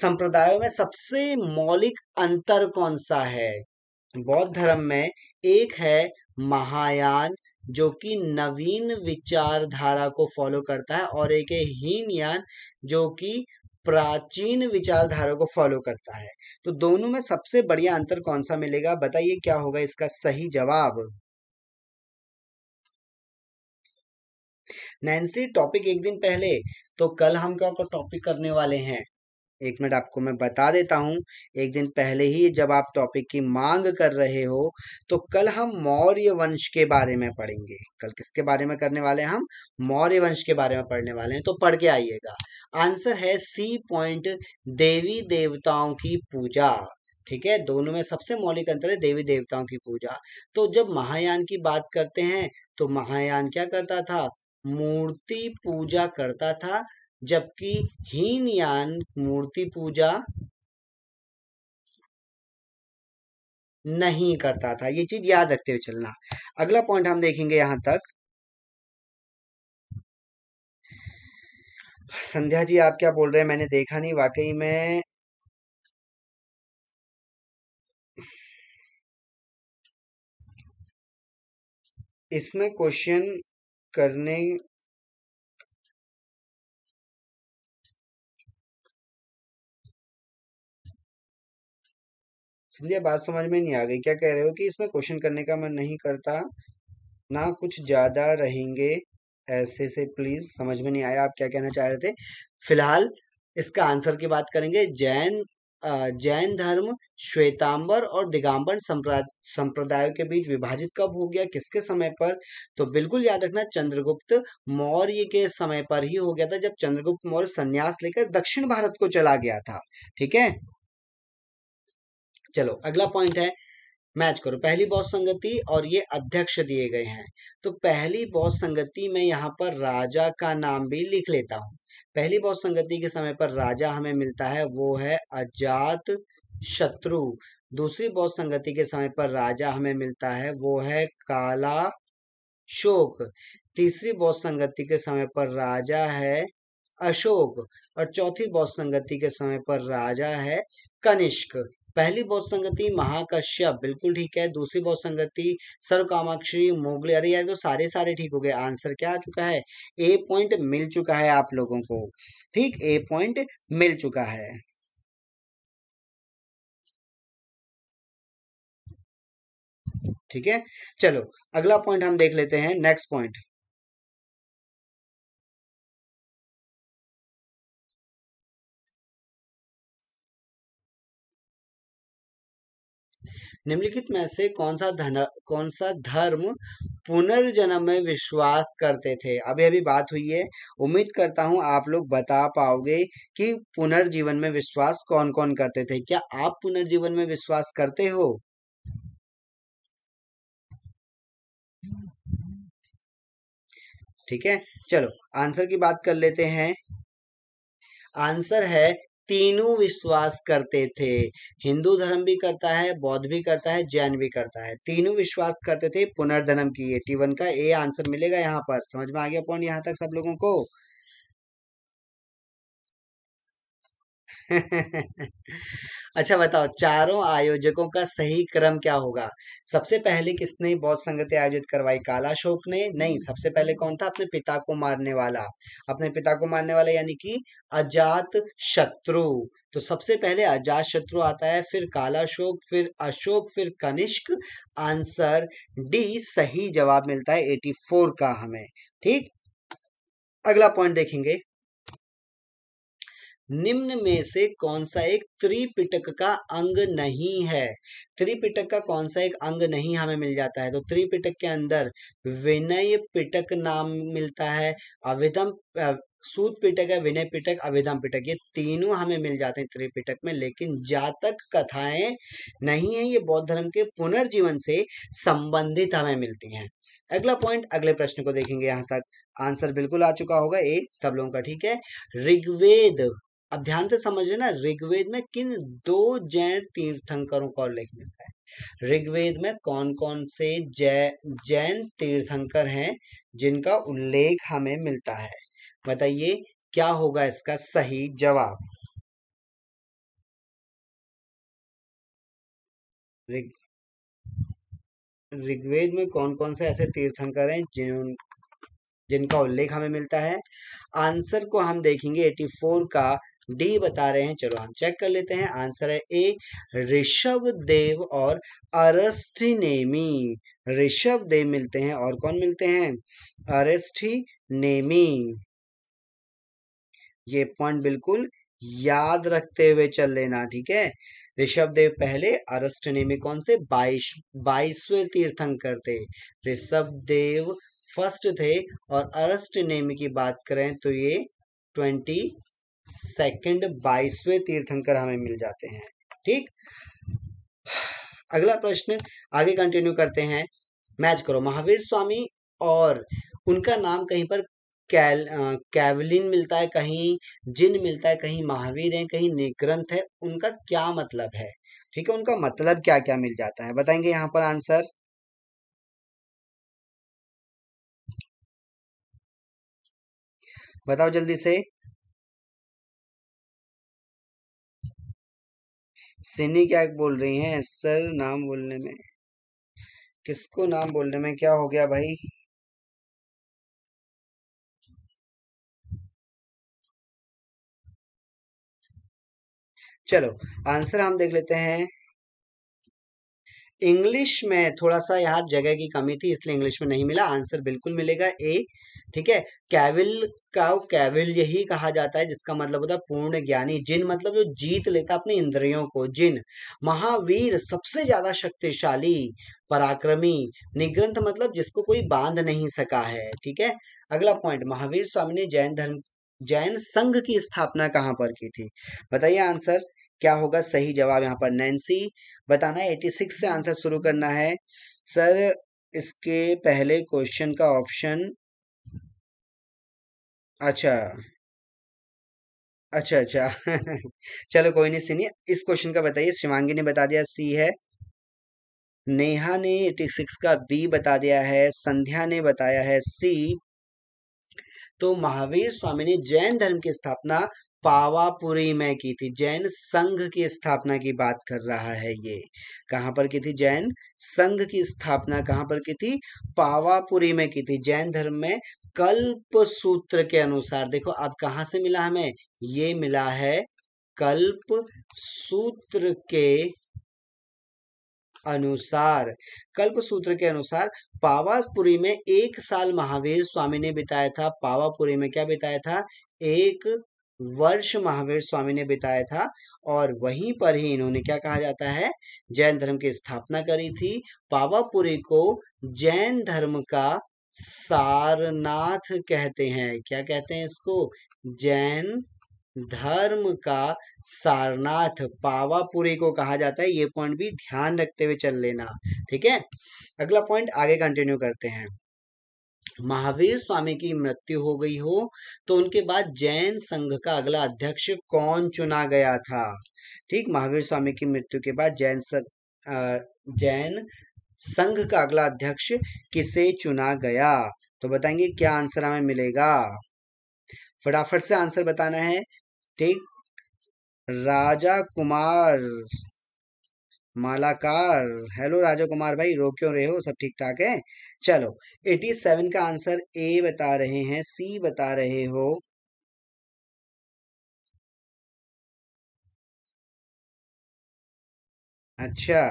संप्रदायों में सबसे मौलिक अंतर कौन सा है बौद्ध धर्म में एक है महायान जो कि नवीन विचारधारा को फॉलो करता है और एक है हीनयान जो कि प्राचीन विचारधारा को फॉलो करता है तो दोनों में सबसे बढ़िया अंतर कौन सा मिलेगा बताइए क्या होगा इसका सही जवाब नैन्सी टॉपिक एक दिन पहले तो कल हम क्या टॉपिक करने वाले हैं एक मिनट आपको मैं बता देता हूँ एक दिन पहले ही जब आप टॉपिक की मांग कर रहे हो तो कल हम मौर्य वंश के बारे में पढ़ेंगे कल किसके बारे में करने वाले हैं हम मौर्य वंश के बारे में पढ़ने वाले हैं तो पढ़ के आइएगा आंसर है सी पॉइंट देवी देवताओं की पूजा ठीक है दोनों में सबसे मौलिक अंतर है देवी देवताओं की पूजा तो जब महायान की बात करते हैं तो महायान क्या करता था मूर्ति पूजा करता था जबकि हीन यान मूर्ति पूजा नहीं करता था ये चीज याद रखते हुए चलना अगला पॉइंट हम देखेंगे यहां तक संध्या जी आप क्या बोल रहे हैं मैंने देखा नहीं वाकई में इसमें क्वेश्चन करने संध्या बात समझ में नहीं आ गई क्या कह रहे हो कि इसमें क्वेश्चन करने का मन नहीं करता ना कुछ ज़्यादा रहेंगे ऐसे से प्लीज़ समझ में नहीं आया आप क्या कहना चाह रहे थे फिलहाल इसका आंसर की बात करेंगे जैन जैन धर्म श्वेतांबर और दिगंबर संप्रदायों के बीच विभाजित कब हो गया किसके समय पर तो बिल्कुल याद रखना चंद्रगुप्त मौर्य के समय पर ही हो गया था जब चंद्रगुप्त मौर्य संन्यास लेकर दक्षिण भारत को चला गया था ठीक है चलो अगला पॉइंट है मैच करो पहली बौद्ध संगति और ये अध्यक्ष दिए गए हैं तो पहली बौद्ध संगति में यहाँ पर राजा का नाम भी लिख लेता हूँ पहली बौद्ध संगति के समय पर राजा हमें मिलता है वो है अजात शत्रु दूसरी बौद्ध संगति के समय पर राजा हमें मिलता है वो है काला शोक तीसरी बौद्ध संगति के समय पर राजा है अशोक और चौथी बौद्ध संगति के समय पर राजा है कनिष्क पहली बौद्ध संगति महाकश्यप बिल्कुल ठीक है दूसरी बौद्ध संगति सर्व कामाक्षी मोगली अरे यार तो सारे सारे ठीक हो गए आंसर क्या आ चुका है ए पॉइंट मिल चुका है आप लोगों को ठीक ए पॉइंट मिल चुका है ठीक है चलो अगला पॉइंट हम देख लेते हैं नेक्स्ट पॉइंट निम्नलिखित में से कौन सा धन कौन सा धर्म पुनर्जन्म में विश्वास करते थे अभी अभी बात हुई है उम्मीद करता हूँ आप लोग बता पाओगे कि पुनर्जीवन में विश्वास कौन कौन करते थे क्या आप पुनर्जीवन में विश्वास करते हो ठीक है चलो आंसर की बात कर लेते हैं आंसर है तीनों विश्वास करते थे हिंदू धर्म भी करता है बौद्ध भी करता है जैन भी करता है तीनों विश्वास करते थे पुनर्धर्म की ये वन का ए आंसर मिलेगा यहाँ पर समझ में आ गया पॉइंट यहाँ तक सब लोगों को अच्छा बताओ चारों आयोजकों का सही क्रम क्या होगा सबसे पहले किसने बौद्ध संगति आयोजित करवाई कालाशोक ने नहीं सबसे पहले कौन था अपने पिता को मारने वाला अपने पिता को मारने वाला यानी कि अजात शत्रु तो सबसे पहले अजात शत्रु आता है फिर कालाशोक फिर अशोक फिर कनिष्क आंसर डी सही जवाब मिलता है एटी का हमें ठीक अगला पॉइंट देखेंगे निम्न में से कौन सा एक त्रिपिटक का अंग नहीं है त्रिपिटक का कौन सा एक अंग नहीं हमें मिल जाता है तो त्रिपिटक के अंदर विनय पिटक नाम मिलता है अविधम सूत पिटक है विनय पिटक अविधम पिटक ये तीनों हमें मिल जाते हैं त्रिपिटक में लेकिन जातक कथाएं नहीं है ये बौद्ध धर्म के पुनर्जीवन से संबंधित हमें मिलती हैं अगला पॉइंट अगले प्रश्न को देखेंगे यहाँ तक आंसर बिल्कुल आ चुका होगा ए सब लोगों का ठीक है ऋग्वेद अब ध्यान से समझ लेना ऋग्वेद में किन दो जैन तीर्थंकरों का उल्लेख मिलता है ऋग्वेद में कौन कौन से जै जैन तीर्थंकर हैं जिनका उल्लेख हमें मिलता है बताइए क्या होगा इसका सही जवाब ऋग्वेद में कौन कौन से ऐसे तीर्थंकर हैं जिन जिनका उल्लेख हमें मिलता है आंसर को हम देखेंगे 84 का डी बता रहे हैं चलो हम चेक कर लेते हैं आंसर है ए ऋषभ देव और नेमी ऋषभ देव मिलते हैं और कौन मिलते हैं नेमी ये पॉइंट बिल्कुल याद रखते हुए चल लेना ठीक है ऋषभ देव पहले नेमी कौन से बाईस बाईसवें तीर्थंकर थे ऋषभ देव फर्स्ट थे और अरस्ट नेमी की बात करें तो ये ट्वेंटी सेकंड बाईसवें तीर्थंकर हमें मिल जाते हैं ठीक अगला प्रश्न आगे कंटिन्यू करते हैं मैच करो महावीर स्वामी और उनका नाम कहीं पर कैल कैवलिन मिलता है कहीं जिन मिलता है कहीं महावीर है कहीं निग्रंथ है उनका क्या मतलब है ठीक है उनका मतलब क्या क्या मिल जाता है बताएंगे यहाँ पर आंसर बताओ जल्दी से सिनी क्या बोल रही हैं सर नाम बोलने में किसको नाम बोलने में क्या हो गया भाई चलो आंसर हम देख लेते हैं इंग्लिश में थोड़ा सा यहाँ जगह की कमी थी इसलिए इंग्लिश में नहीं मिला आंसर बिल्कुल मिलेगा ए ठीक है कैविल का कैविल यही कहा जाता है जिसका मतलब होता है पूर्ण ज्ञानी जिन मतलब जो जीत लेता अपने इंद्रियों को जिन महावीर सबसे ज्यादा शक्तिशाली पराक्रमी निग्रंथ मतलब जिसको कोई बांध नहीं सका है ठीक है अगला पॉइंट महावीर स्वामी ने जैन धर्म जैन संघ की स्थापना कहाँ पर की थी बताइए आंसर क्या होगा सही जवाब यहाँ पर नैन्सी बताना है एटी सिक्स से आंसर शुरू करना है सर इसके पहले क्वेश्चन का ऑप्शन अच्छा अच्छा अच्छा चलो कोई नहीं सीनी इस क्वेश्चन का बताइए शिवांगी ने बता दिया सी है नेहा ने एटी सिक्स का बी बता दिया है संध्या ने बताया है सी तो महावीर स्वामी ने जैन धर्म की स्थापना पावापुरी में की थी जैन संघ की स्थापना की बात कर रहा है ये कहाँ पर की थी जैन संघ की स्थापना कहाँ पर की थी पावापुरी में की थी जैन धर्म में कल्प सूत्र के अनुसार देखो अब कहाँ से मिला हमें ये मिला है कल्प सूत्र के अनुसार कल्प सूत्र के अनुसार पावापुरी में एक साल महावीर स्वामी ने बिताया था पावापुरी में क्या बिताया था एक वर्ष महावीर स्वामी ने बिताया था और वहीं पर ही इन्होंने क्या कहा जाता है जैन धर्म की स्थापना करी थी पावापुरी को जैन धर्म का सारनाथ कहते हैं क्या कहते हैं इसको जैन धर्म का सारनाथ पावापुरी को कहा जाता है ये पॉइंट भी ध्यान रखते हुए चल लेना ठीक है अगला पॉइंट आगे कंटिन्यू करते हैं महावीर स्वामी की मृत्यु हो गई हो तो उनके बाद जैन संघ का अगला अध्यक्ष कौन चुना गया था ठीक महावीर स्वामी की मृत्यु के बाद जैन संघ जैन संघ का अगला अध्यक्ष किसे चुना गया तो बताएंगे क्या आंसर हमें मिलेगा फटाफट से आंसर बताना है ठीक राजा कुमार मालाकार हेलो राजो कुमार भाई रो क्यों रहे हो सब ठीक ठाक है चलो एटी सेवन का आंसर ए बता रहे हैं सी बता रहे हो अच्छा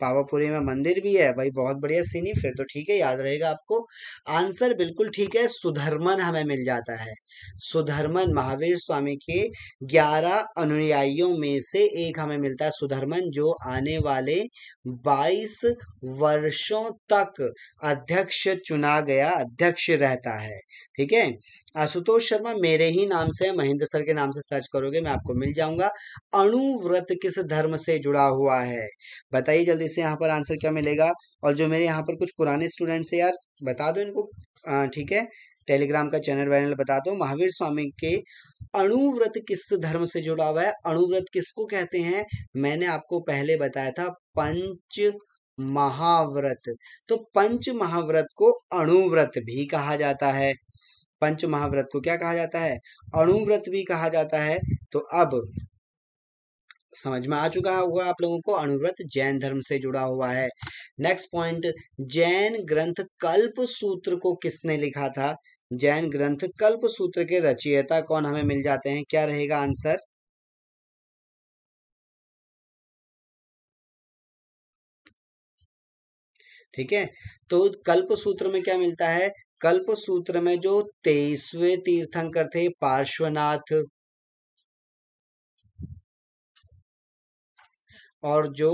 पावापुरी में मंदिर भी है भाई बहुत बढ़िया सीन ही फिर तो ठीक है याद रहेगा आपको आंसर बिल्कुल ठीक है सुधर्मन हमें मिल जाता है सुधर्मन महावीर स्वामी के ग्यारह अनुयायियों में से एक हमें मिलता है सुधर्मन जो आने वाले बाईस वर्षों तक अध्यक्ष चुना गया अध्यक्ष रहता है ठीक है आशुतोष शर्मा मेरे ही नाम से महेंद्र सर के नाम से सर्च करोगे मैं आपको मिल जाऊंगा अणुव्रत किस धर्म से जुड़ा हुआ है बताइए जल्दी से यहाँ पर आंसर क्या मिलेगा और जो मेरे यहाँ पर कुछ पुराने स्टूडेंट्स है यार बता दो इनको ठीक है टेलीग्राम का चैनल वैनल बता दो महावीर स्वामी के अणुव्रत किस धर्म से जुड़ा हुआ है अणुव्रत किसको कहते हैं मैंने आपको पहले बताया था पंच महाव्रत तो पंच महाव्रत को अणुव्रत भी कहा जाता है पंच महाव्रत को क्या कहा जाता है अणुव्रत भी कहा जाता है तो अब समझ में आ चुका होगा आप लोगों को अणुव्रत जैन धर्म से जुड़ा हुआ है नेक्स्ट पॉइंट जैन ग्रंथ कल्प सूत्र को किसने लिखा था जैन ग्रंथ कल्प सूत्र के रचयिता कौन हमें मिल जाते हैं क्या रहेगा आंसर ठीक है तो कल्प सूत्र में क्या मिलता है कल्प सूत्र में जो तेईसवे तीर्थंकर थे पार्श्वनाथ और जो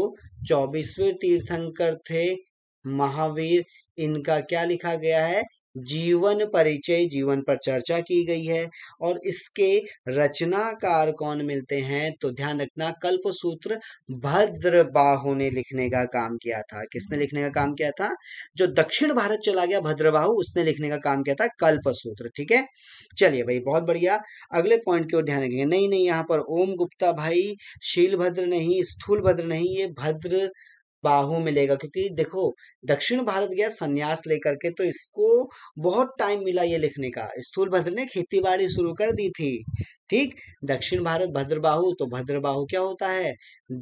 चौबीसवें तीर्थंकर थे महावीर इनका क्या लिखा गया है जीवन परिचय जीवन पर चर्चा की गई है और इसके रचनाकार कौन मिलते हैं तो ध्यान रखना कल्प सूत्र भद्र बाहू ने लिखने का काम किया था किसने लिखने का काम किया था जो दक्षिण भारत चला गया भद्रबाहु उसने लिखने का काम किया था कल्प सूत्र ठीक है चलिए भाई बहुत बढ़िया अगले पॉइंट की ओर ध्यान रखेंगे नहीं नहीं यहाँ पर ओम गुप्ता भाई शीलभद्र नहीं स्थूल भद्र नहीं ये भद्र बाहू मिलेगा क्योंकि देखो दक्षिण भारत गया संन्यास लेकर के तो इसको बहुत टाइम मिला ये लिखने का स्थूल भद्र ने खेती बाड़ी शुरू कर दी थी ठीक दक्षिण भारत भद्रबाहु तो भद्रबाहु क्या होता है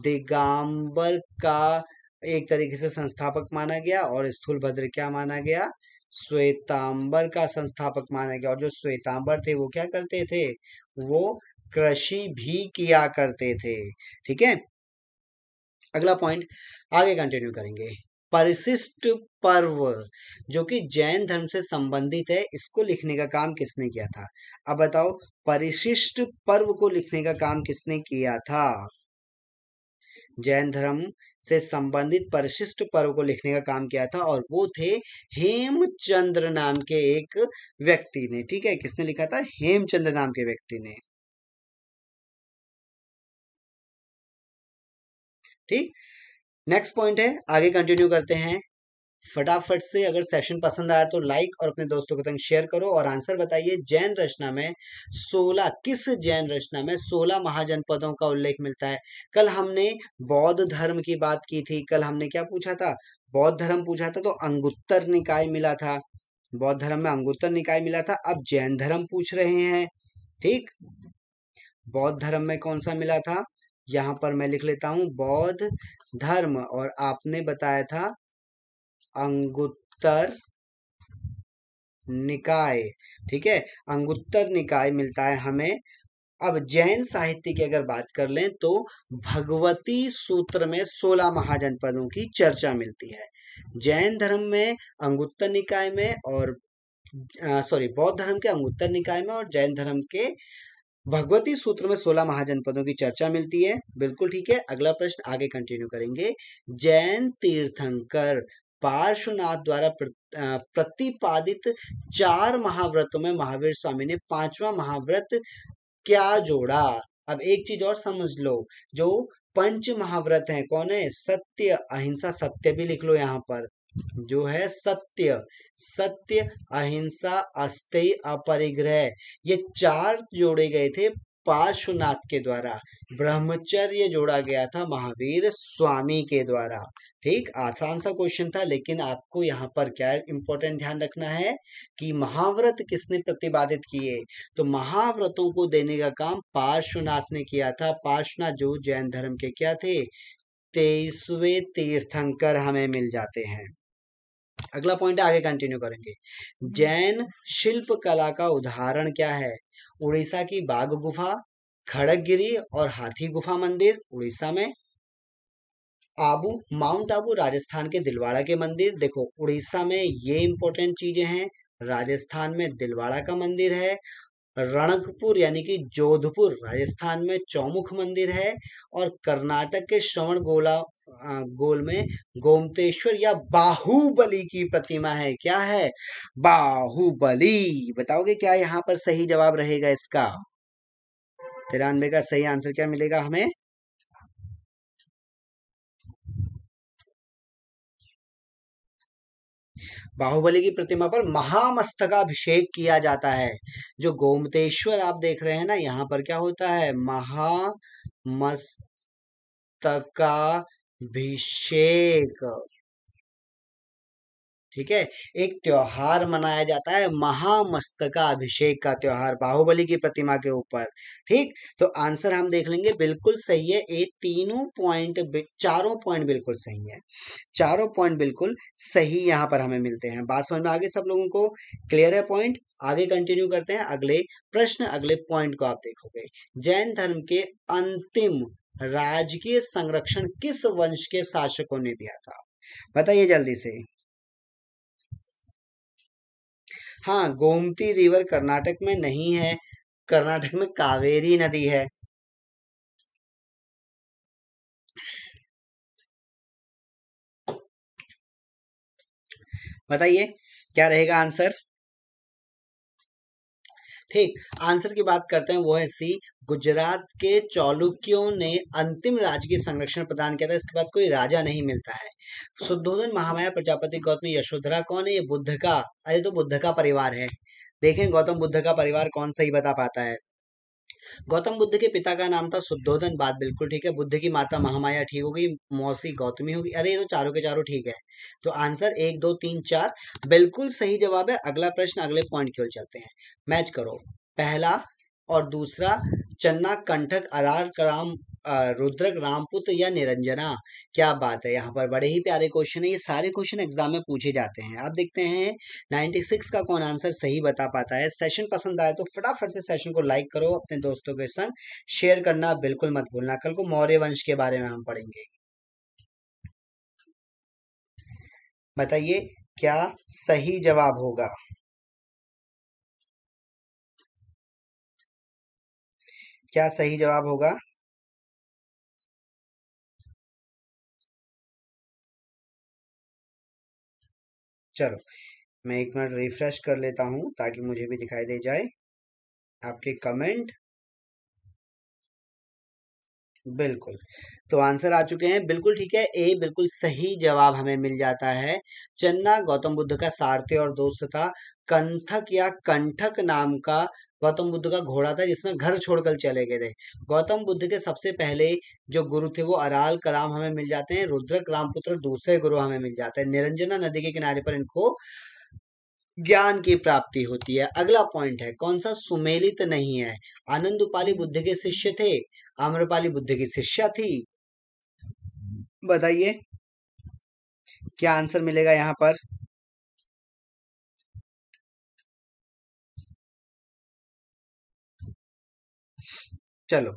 दिगाम्बर का एक तरीके से संस्थापक माना गया और स्थूल भद्र क्या माना गया श्वेतांबर का संस्थापक माना गया और जो श्वेतांबर थे वो क्या करते थे वो कृषि भी किया करते थे ठीक है अगला पॉइंट आगे कंटिन्यू करेंगे परिशिष्ट पर्व जो कि जैन धर्म से संबंधित है इसको लिखने का काम किसने किया था अब बताओ परिशिष्ट पर्व को लिखने का काम किसने किया था जैन धर्म से संबंधित परिशिष्ट पर्व को लिखने का काम किया था और वो थे हेमचंद्र नाम के एक व्यक्ति ने ठीक है किसने लिखा था हेमचंद्र नाम के व्यक्ति ने ठीक नेक्स्ट पॉइंट है आगे कंटिन्यू करते हैं फटाफट से अगर सेशन पसंद आया तो लाइक और अपने दोस्तों के संग शेयर करो और आंसर बताइए जैन रचना में 16 किस जैन रचना में 16 महाजनपदों का उल्लेख मिलता है कल हमने बौद्ध धर्म की बात की थी कल हमने क्या पूछा था बौद्ध धर्म पूछा था तो अंगुत्तर निकाय मिला था बौद्ध धर्म में अंगुत्तर निकाय मिला था अब जैन धर्म पूछ रहे हैं ठीक बौद्ध धर्म में कौन सा मिला था यहाँ पर मैं लिख लेता हूं बौद्ध धर्म और आपने बताया था अंगुत्तर निकाय ठीक है अंगुत्तर निकाय मिलता है हमें अब जैन साहित्य की अगर बात कर लें तो भगवती सूत्र में सोलह महाजनपदों की चर्चा मिलती है जैन धर्म में अंगुत्तर निकाय में और सॉरी बौद्ध धर्म के अंगुत्तर निकाय में और जैन धर्म के भगवती सूत्र में सोलह महाजनपदों की चर्चा मिलती है बिल्कुल ठीक है अगला प्रश्न आगे कंटिन्यू करेंगे जैन तीर्थंकर पार्श्वनाथ द्वारा प्रतिपादित चार महाव्रतों में महावीर स्वामी ने पांचवा महाव्रत क्या जोड़ा अब एक चीज और समझ लो जो पंच महाव्रत हैं कौन है सत्य अहिंसा सत्य भी लिख लो यहाँ पर जो है सत्य सत्य अहिंसा अस्तेय अपरिग्रह ये चार जोड़े गए थे पार्श्वनाथ के द्वारा ब्रह्मचर्य जोड़ा गया था महावीर स्वामी के द्वारा ठीक आसान सा क्वेश्चन था लेकिन आपको यहाँ पर क्या इंपॉर्टेंट ध्यान रखना है कि महाव्रत किसने प्रतिपादित किए तो महाव्रतों को देने का काम पार्श्वनाथ ने किया था पार्श्वनाथ जो जैन धर्म के क्या थे तेईसवे तीर्थंकर हमें मिल जाते हैं अगला पॉइंट आगे कंटिन्यू करेंगे हम्म। जैन शिल्प कला का उदाहरण क्या है उड़ीसा की बाघ गुफा खड़गगिरी और हाथी गुफा मंदिर उड़ीसा में आबू माउंट आबू राजस्थान के दिलवाड़ा के मंदिर देखो उड़ीसा में ये इंपॉर्टेंट चीजें हैं राजस्थान में दिलवाड़ा का मंदिर है रणकपुर यानी कि जोधपुर राजस्थान में चौमुख मंदिर है और कर्नाटक के श्रवण गोला गोल में गोमतेश्वर या बाहुबली की प्रतिमा है क्या है बाहुबली बताओगे क्या यहाँ पर सही जवाब रहेगा इसका तिरानवे का सही आंसर क्या मिलेगा हमें बाहुबली की प्रतिमा पर महामस्तकाभिषेक किया जाता है जो गोमतेश्वर आप देख रहे हैं ना यहाँ पर क्या होता है महामस्त का अभिषेक ठीक है एक त्योहार मनाया जाता है महामस्तका अभिषेक का त्योहार बाहुबली की प्रतिमा के ऊपर ठीक तो आंसर हम देख लेंगे बिल्कुल सही है ये तीनों पॉइंट चारों पॉइंट बिल्कुल सही है चारों पॉइंट बिल्कुल सही यहां पर हमें मिलते हैं बात समझ में आगे सब लोगों को क्लियर है पॉइंट आगे कंटिन्यू करते हैं अगले प्रश्न अगले पॉइंट को आप देखोगे जैन धर्म के अंतिम राजकीय संरक्षण किस वंश के शासकों ने दिया था बताइए जल्दी से हाँ गोमती रिवर कर्नाटक में नहीं है कर्नाटक में कावेरी नदी है बताइए क्या रहेगा आंसर ठीक आंसर की बात करते हैं वो है सी गुजरात के चौलुक्यों ने अंतिम राजकीय संरक्षण प्रदान किया था इसके बाद कोई राजा नहीं मिलता है शुद्धोधन महामाया प्रजापति गौतम यशोधरा कौन है ये बुद्ध का अरे तो बुद्ध का परिवार है देखें गौतम बुद्ध का परिवार कौन सही बता पाता है गौतम बुद्ध के पिता का नाम था शुद्धोधन बात बिल्कुल ठीक है बुद्ध की माता महामाया ठीक होगी मौसी गौतमी होगी अरे तो चारों के चारों ठीक है तो आंसर एक दो तीन चार बिल्कुल सही जवाब है अगला प्रश्न अगले पॉइंट की ओर चलते हैं मैच करो पहला और दूसरा चन्ना कंठक अरार कराम रुद्रक रामपुत्र या निरंजना क्या बात है यहाँ पर बड़े ही प्यारे क्वेश्चन है ये सारे क्वेश्चन एग्जाम में पूछे जाते हैं आप देखते हैं 96 का कौन आंसर सही बता पाता है सेशन पसंद आए तो फटाफट से सेशन को लाइक करो अपने दोस्तों के संग शेयर करना बिल्कुल मत भूलना कल को मौर्य वंश के बारे में हम पढ़ेंगे बताइए क्या सही जवाब होगा क्या सही जवाब होगा चलो मैं एक मिनट रिफ्रेश कर लेता हूँ ताकि मुझे भी दिखाई दे जाए आपके कमेंट बिल्कुल तो आंसर आ चुके हैं बिल्कुल ठीक है ए बिल्कुल सही जवाब हमें मिल जाता है चन्ना गौतम बुद्ध का सारथी और दोस्त था कंथक या कंठक नाम का गौतम बुद्ध का घोड़ा था जिसमें घर छोड़कर चले गए थे गौतम बुद्ध के सबसे पहले जो गुरु थे वो अराल कराम हमें मिल जाते हैं रुद्रक रामपुत्र दूसरे गुरु हमें मिल जाते हैं निरंजना नदी के किनारे पर इनको ज्ञान की प्राप्ति होती है अगला पॉइंट है कौन सा सुमेलित नहीं है आनंद उपाली बुद्ध के शिष्य थे आम्रपाली बुद्ध की शिष्या थी बताइए क्या आंसर मिलेगा यहाँ पर चलो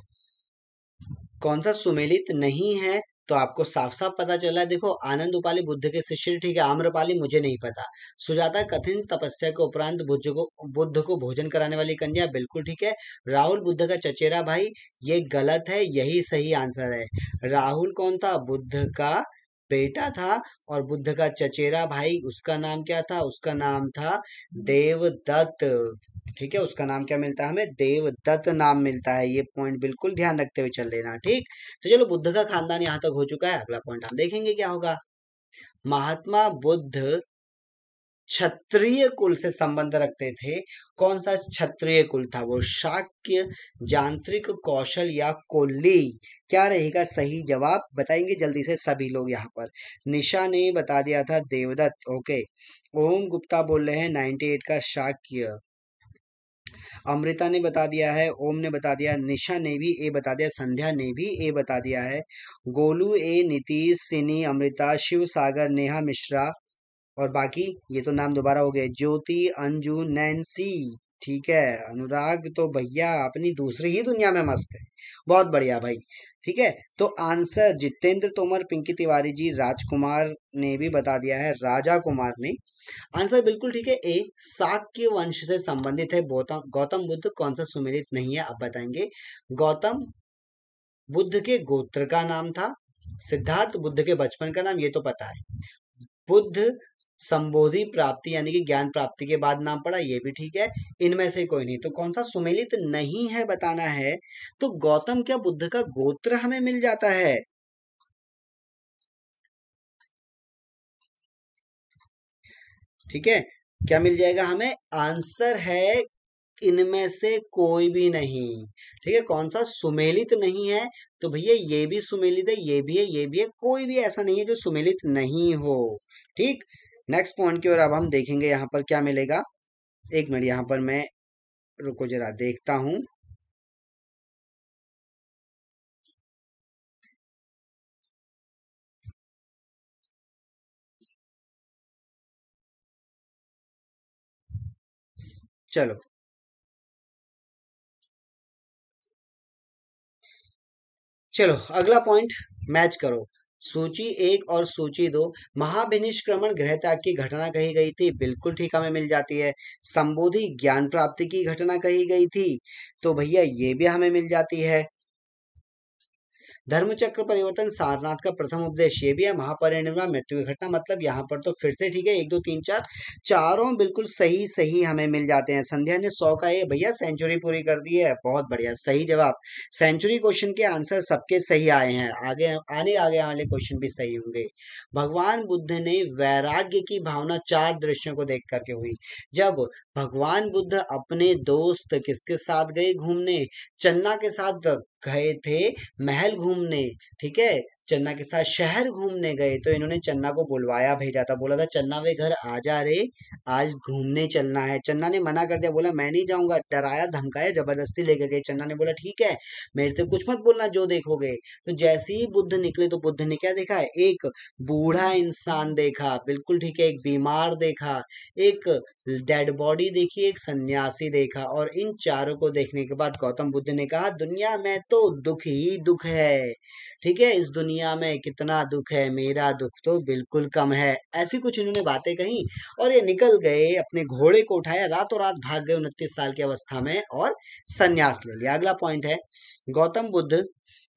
कौन सा सुमेलित नहीं है तो आपको साफ साफ पता चला देखो आनंद उपाली बुद्ध के शिष्य ठीक है आम्रपाली मुझे नहीं पता सुजाता कठिन तपस्या के उपरांत बुद्ध को बुद्ध को भोजन कराने वाली कन्या बिल्कुल ठीक है राहुल बुद्ध का चचेरा भाई ये गलत है यही सही आंसर है राहुल कौन था बुद्ध का बेटा था और बुद्ध का चचेरा भाई उसका नाम क्या था उसका नाम था देवदत्त ठीक है उसका नाम क्या मिलता है हमें देवदत्त नाम मिलता है ये पॉइंट बिल्कुल ध्यान रखते हुए चल लेना ठीक तो चलो बुद्ध का खानदान यहाँ तक हो चुका है अगला पॉइंट हम देखेंगे क्या होगा महात्मा बुद्ध क्षत्रिय कुल से संबंध रखते थे कौन सा क्षत्रिय कुल था वो शाक्य जांत्रिक कौशल या कोली क्या रहेगा सही जवाब बताएंगे जल्दी से सभी लोग यहाँ पर निशा ने बता दिया था देवदत्त ओके ओम गुप्ता बोल रहे हैं नाइनटी एट का शाक्य अमृता ने बता दिया है ओम ने बता दिया निशा ने भी ए बता दिया संध्या ने भी ए बता दिया है गोलू ए नीतीश सिनी अमृता शिव सागर नेहा मिश्रा और बाकी ये तो नाम दोबारा हो गए ज्योति अंजू नैन्सी ठीक है अनुराग तो भैया अपनी दूसरी ही दुनिया में मस्त है बहुत बढ़िया भाई ठीक है तो आंसर जितेंद्र तोमर पिंकी तिवारी जी राजकुमार ने भी बता दिया है राजा कुमार ने आंसर बिल्कुल ठीक है ए साक्य वंश से संबंधित है गौतम बुद्ध कौन सा सुमेलित नहीं है आप बताएंगे गौतम बुद्ध के गोत्र का नाम था सिद्धार्थ बुद्ध के बचपन का नाम ये तो पता है बुद्ध संबोधि प्राप्ति यानी कि ज्ञान प्राप्ति के बाद नाम पड़ा ये भी ठीक है इनमें से कोई नहीं तो कौन सा सुमेलित नहीं है बताना है तो गौतम क्या बुद्ध का गोत्र हमें मिल जाता है ठीक है क्या मिल जाएगा हमें आंसर है इनमें से कोई भी नहीं ठीक है कौन सा सुमेलित नहीं है तो भैया ये भी सुमेलित है ये भी है ये भी है कोई भी ऐसा नहीं है जो सुमेलित नहीं हो ठीक नेक्स्ट पॉइंट की ओर अब हम देखेंगे यहाँ पर क्या मिलेगा एक मिनट यहाँ पर मैं रुको जरा देखता हूँ चलो चलो अगला पॉइंट मैच करो सूची एक और सूची दो महाविनिष्क्रमण ग्रहता की घटना कही गई थी बिल्कुल ठीक हमें मिल जाती है संबोधि ज्ञान प्राप्ति की घटना कही गई थी तो भैया ये भी हमें मिल जाती है धर्मचक्र परिवर्तन सारनाथ का प्रथम उपदेश ये भी है महापरिणिमा मृत्यु की घटना मतलब यहाँ पर तो फिर से ठीक है एक दो तीन चार चारों बिल्कुल सही सही हमें मिल जाते हैं संध्या ने सौ का ये भैया सेंचुरी पूरी कर दी है बहुत बढ़िया सही जवाब सेंचुरी क्वेश्चन के आंसर सबके सही आए हैं आगे आने आगे वाले क्वेश्चन भी सही होंगे भगवान बुद्ध ने वैराग्य की भावना चार दृश्यों को देख करके हुई जब भगवान बुद्ध अपने दोस्त किसके साथ गए घूमने चन्ना के साथ गए थे महल घूमने ठीक है चन्ना के साथ शहर घूमने गए तो इन्होंने चन्ना को बुलवाया भेजा था बोला था चन्ना वे घर आ जा रे आज घूमने चलना है चन्ना ने मना कर दिया बोला मैं नहीं जाऊंगा डराया धमकाया जबरदस्ती लेके गए चन्ना ने बोला ठीक है मेरे से कुछ मत बोलना जो देखोगे तो जैसे ही बुद्ध निकले तो बुद्ध ने क्या देखा एक बूढ़ा इंसान देखा बिल्कुल ठीक है एक बीमार देखा एक डेड बॉडी देखी एक सन्यासी देखा और इन चारों को देखने के बाद गौतम बुद्ध ने कहा दुनिया में तो दुख ही दुख है ठीक है इस दुनिया दुनिया में कितना दुख है मेरा दुख तो बिल्कुल कम है ऐसी कुछ इन्होंने बातें कही और ये निकल गए अपने घोड़े को उठाया रातों रात भाग गए उनतीस साल की अवस्था में और संन्यास ले लिया अगला पॉइंट है गौतम बुद्ध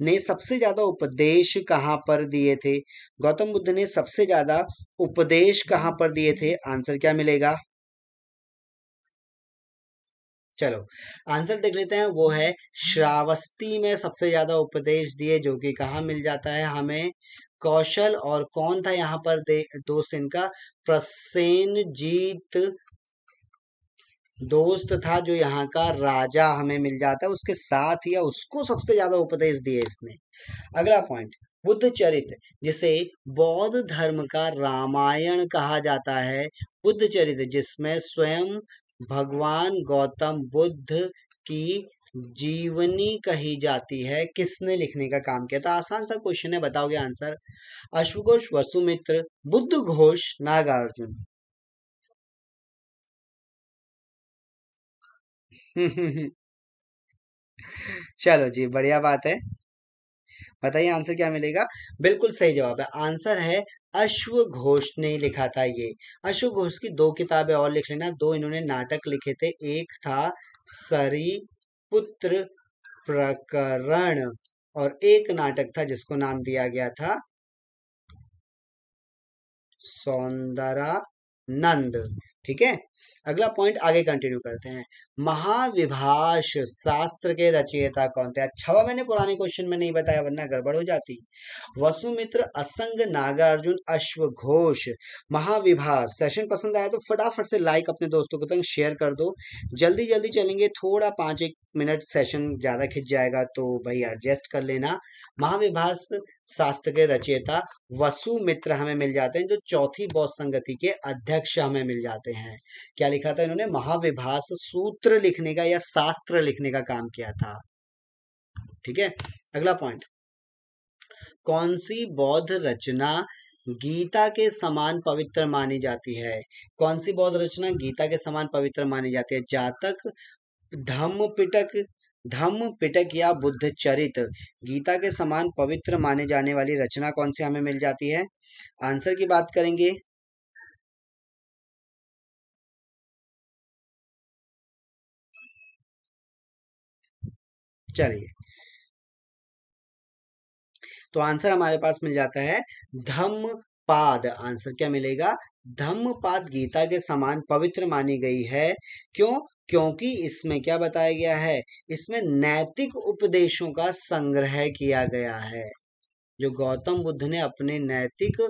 ने सबसे ज्यादा उपदेश कहाँ पर दिए थे गौतम बुद्ध ने सबसे ज्यादा उपदेश कहाँ पर दिए थे आंसर क्या मिलेगा चलो आंसर देख लेते हैं वो है श्रावस्ती में सबसे ज़्यादा उपदेश दिए जो कि कहाँ मिल जाता है हमें कौशल और कौन था यहाँ पर दोस्त इनका प्रसेन जीत दोस्त था जो यहाँ का राजा हमें मिल जाता है उसके साथ या उसको सबसे ज्यादा उपदेश दिए इसने अगला पॉइंट बुद्ध चरित्र जिसे बौद्ध धर्म का रामायण कहा जाता है बुद्ध चरित्र जिसमें स्वयं भगवान गौतम बुद्ध की जीवनी कही जाती है किसने लिखने का काम किया था तो आसान सा क्वेश्चन है बताओगे आंसर अश्वघोष वसुमित्र बुद्ध घोष नागार्जुन चलो जी बढ़िया बात है बताइए आंसर क्या मिलेगा बिल्कुल सही जवाब है आंसर है अश्व घोष ने लिखा था ये अश्व घोष की दो किताबें और लिख लेना दो इन्होंने नाटक लिखे थे एक था सरी पुत्र प्रकरण और एक नाटक था जिसको नाम दिया गया था सौंदरा नंद ठीक है अगला पॉइंट आगे कंटिन्यू करते हैं महाविभाष शास्त्र के रचयिता कौन थे अच्छा मैंने पुराने क्वेश्चन में नहीं बताया वरना गड़बड़ हो जाती वसुमित्र असंग नागार्जुन अश्व घोष महाविभाष सेशन पसंद आया तो फटाफट से लाइक अपने दोस्तों को तक शेयर कर दो जल्दी जल्दी चलेंगे थोड़ा पाँच एक मिनट सेशन ज़्यादा खिंच जाएगा तो भाई एडजस्ट कर लेना महाविभाष शास्त्र के रचयिता वसु मित्र हमें मिल जाते हैं जो चौथी बौद्ध संगति के अध्यक्ष हमें मिल जाते हैं क्या लिखा था इन्होंने महाविभास सूत्र लिखने का या शास्त्र लिखने का काम किया था ठीक है अगला पॉइंट कौन सी बौद्ध रचना गीता के समान पवित्र मानी जाती है कौन सी बौद्ध रचना गीता के समान पवित्र मानी जाती है जातक धम्म पिटक धम्म पिटक या बुद्ध चरित गीता के समान पवित्र माने जाने वाली रचना कौन सी हमें मिल जाती है आंसर की बात करेंगे चलिए तो आंसर हमारे पास मिल जाता है धम्म पाद आंसर क्या मिलेगा धम्मपाद गीता के समान पवित्र मानी गई है क्यों क्योंकि इसमें क्या बताया गया है इसमें नैतिक उपदेशों का संग्रह किया गया है जो गौतम बुद्ध ने अपने नैतिक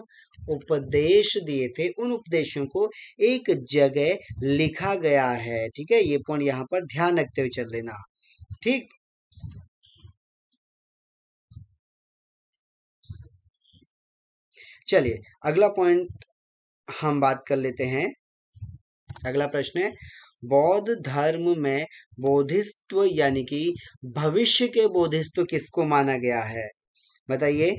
उपदेश दिए थे उन उपदेशों को एक जगह लिखा गया है ठीक है ये पॉइंट यहां पर ध्यान रखते हुए चल लेना ठीक चलिए अगला पॉइंट हम बात कर लेते हैं अगला प्रश्न है बौद्ध धर्म में बोधिसत्व यानी कि भविष्य के बोधिसत्व किसको माना गया है बताइए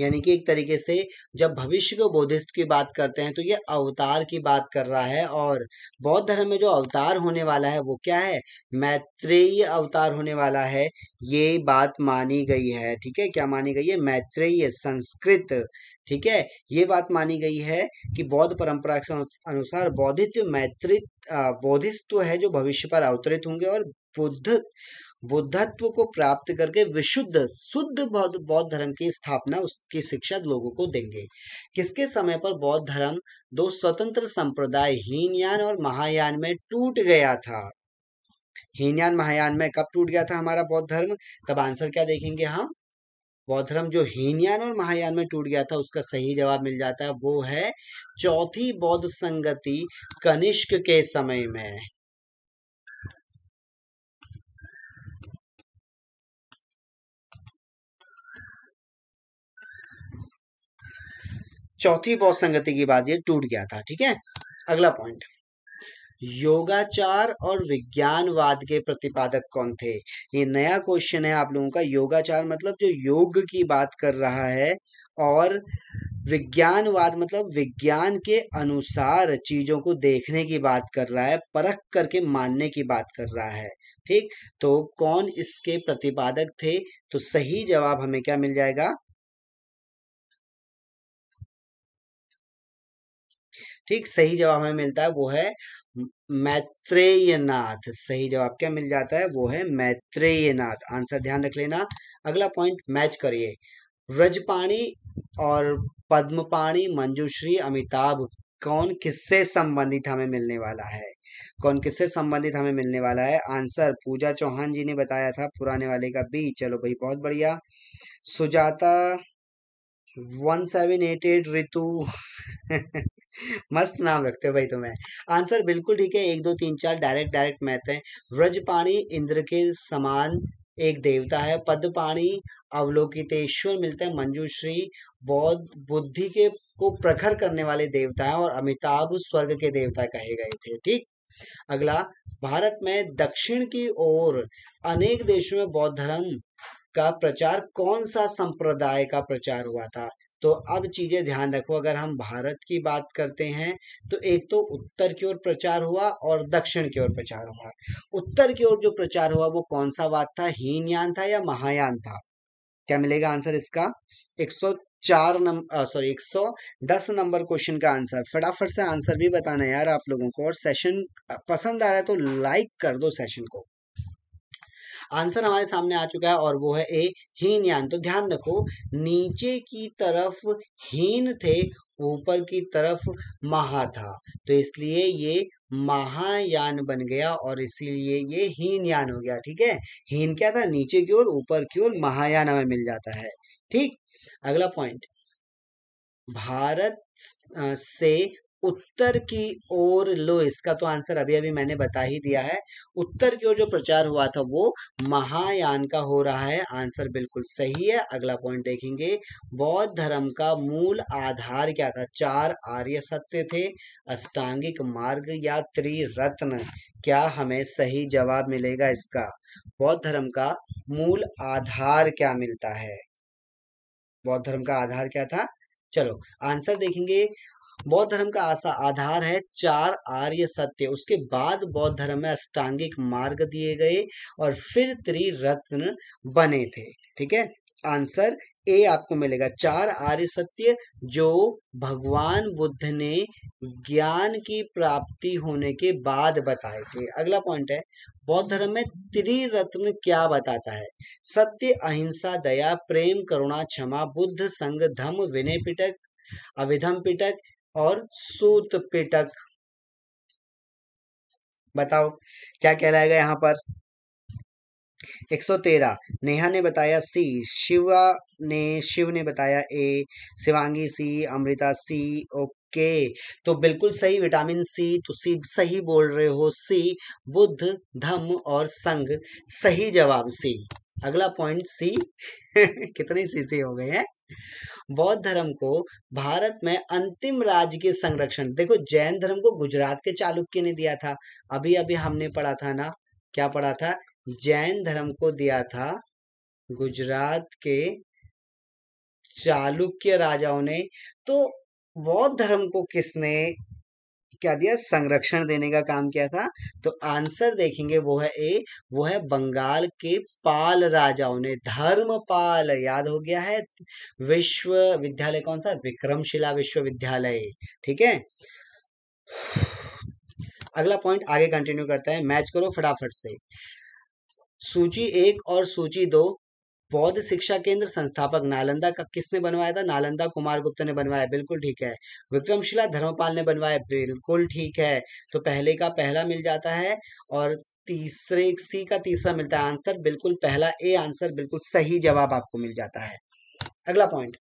यानी कि एक तरीके से जब भविष्य को बोधिस्ट की बात करते हैं तो ये अवतार की बात कर रहा है और बौद्ध धर्म में जो अवतार होने वाला है वो क्या है मैत्रेय अवतार होने वाला है ये बात मानी गई है ठीक है क्या मानी गई है मैत्रेय संस्कृत ठीक है ये बात मानी गई है कि बौद्ध परंपरा के अनुसार बौद्धित्व मैत्री बोधिस्त है जो भविष्य पर अवतरित होंगे और बुद्ध बुद्धत्व को प्राप्त करके विशुद्ध शुद्ध बौद्ध बौद्ध धर्म की स्थापना उसकी शिक्षा लोगों को देंगे किसके समय पर बौद्ध धर्म दो स्वतंत्र संप्रदाय हीनयान और महायान में टूट गया था हीनयान महायान में कब टूट गया था हमारा बौद्ध धर्म तब आंसर क्या देखेंगे हम बौद्ध धर्म जो हीनयान और महायान में टूट गया था उसका सही जवाब मिल जाता है वो है चौथी बौद्ध संगति कनिष्क के समय में चौथी बौद्ध संगति के बाद ये टूट गया था ठीक है अगला पॉइंट योगाचार और विज्ञानवाद के प्रतिपादक कौन थे ये नया क्वेश्चन है आप लोगों का योगाचार मतलब जो योग की बात कर रहा है और विज्ञानवाद मतलब विज्ञान के अनुसार चीजों को देखने की बात कर रहा है परख करके मानने की बात कर रहा है ठीक तो कौन इसके प्रतिपादक थे तो सही जवाब हमें क्या मिल जाएगा ठीक सही जवाब हमें मिलता है वो है मैत्रेयनाथ सही जवाब क्या मिल जाता है वो है मैत्रेयनाथ आंसर ध्यान रख लेना अगला पॉइंट मैच करिए व्रजपाणी और पद्मपाणी मंजूश्री अमिताभ कौन किससे संबंधित हमें मिलने वाला है कौन किससे संबंधित हमें मिलने वाला है आंसर पूजा चौहान जी ने बताया था पुराने वाले का बी चलो भाई बहुत बढ़िया Sujata one seven eight eight Ritu मस्त नाम रखते हो भाई तुम्हें आंसर बिल्कुल ठीक है एक दो तीन चार डायरेक्ट डायरेक्ट मैथ है व्रजपाणी इंद्र के समान एक देवता है पद्मपाणी अवलोकितेश्वर मिलते हैं मंजूश्री बौद्ध बुद्धि के को प्रखर करने वाले देवता है और अमिताभ स्वर्ग के देवता कहे गए थे ठीक अगला भारत में दक्षिण की ओर अनेक देशों में बौद्ध धर्म का प्रचार कौन सा संप्रदाय का प्रचार हुआ था तो अब चीज़ें ध्यान रखो अगर हम भारत की बात करते हैं तो एक तो उत्तर की ओर प्रचार हुआ और दक्षिण की ओर प्रचार हुआ उत्तर की ओर जो प्रचार हुआ वो कौन सा वाद था हीनयान था या महायान था क्या मिलेगा आंसर इसका 104 नंबर सॉरी 110 नंबर क्वेश्चन का आंसर फटाफट से आंसर भी बताना यार आप लोगों को और सेशन पसंद आ रहा है तो लाइक कर दो सेशन को आंसर हमारे सामने आ चुका है और वो है ए हीन यान तो ध्यान रखो नीचे की तरफ हीन थे ऊपर की तरफ महा था तो इसलिए ये महायान बन गया और इसीलिए ये हीन यान हो गया ठीक है हीन क्या था नीचे की ओर ऊपर की ओर महायान हमें मिल जाता है ठीक अगला पॉइंट भारत से उत्तर की ओर लो इसका तो आंसर अभी अभी मैंने बता ही दिया है उत्तर की ओर जो प्रचार हुआ था वो महायान का हो रहा है आंसर बिल्कुल सही है अगला पॉइंट देखेंगे बौद्ध धर्म का मूल आधार क्या था चार आर्य सत्य थे अष्टांगिक मार्ग या त्रिरत्न क्या हमें सही जवाब मिलेगा इसका बौद्ध धर्म का मूल आधार क्या मिलता है बौद्ध धर्म का आधार क्या था चलो आंसर देखेंगे बौद्ध धर्म का आशा आधार है चार आर्य सत्य उसके बाद बौद्ध धर्म में अष्टांगिक मार्ग दिए गए और फिर त्रिरत्न बने थे ठीक है आंसर ए आपको मिलेगा चार आर्य सत्य जो भगवान बुद्ध ने ज्ञान की प्राप्ति होने के बाद बताए थे अगला पॉइंट है बौद्ध धर्म में त्रिरत्न क्या बताता है सत्य अहिंसा दया प्रेम करुणा क्षमा बुद्ध संग धम विनय पिटक अविधम पिटक और सूत पिटक बताओ क्या कहलाएगा यहाँ पर 113 नेहा ने बताया सी शिवा ने शिव ने बताया A Shivangi C Amrita C okay तो बिल्कुल सही विटामिन सी तो सी सही बोल रहे हो सी बुद्ध धम और संघ सही जवाब सी अगला पॉइंट सी कितने सी सी हो गए हैं बौद्ध धर्म को भारत में अंतिम राज्य के संरक्षण देखो जैन धर्म को गुजरात के चालुक्य ने दिया था अभी अभी हमने पढ़ा था ना क्या पढ़ा था जैन धर्म को दिया था गुजरात के चालुक्य राजाओं ने तो बौद्ध धर्म को किसने क्या दिया संरक्षण देने का काम किया था तो आंसर देखेंगे वो है ए वो है बंगाल के पाल राजाओं ने धर्मपाल याद हो गया है विश्वविद्यालय कौन सा विक्रमशिला विश्वविद्यालय ठीक है अगला पॉइंट आगे कंटिन्यू करता है मैच करो फटाफट से सूची एक और सूची दो बौद्ध शिक्षा केंद्र संस्थापक नालंदा का किसने बनवाया था नालंदा कुमार गुप्ता ने बनवाया बिल्कुल ठीक है विक्रमशिला धर्मपाल ने बनवाया बिल्कुल ठीक है तो पहले का पहला मिल जाता है और तीसरे सी का तीसरा मिलता है आंसर बिल्कुल पहला ए आंसर बिल्कुल सही जवाब आपको मिल जाता है अगला पॉइंट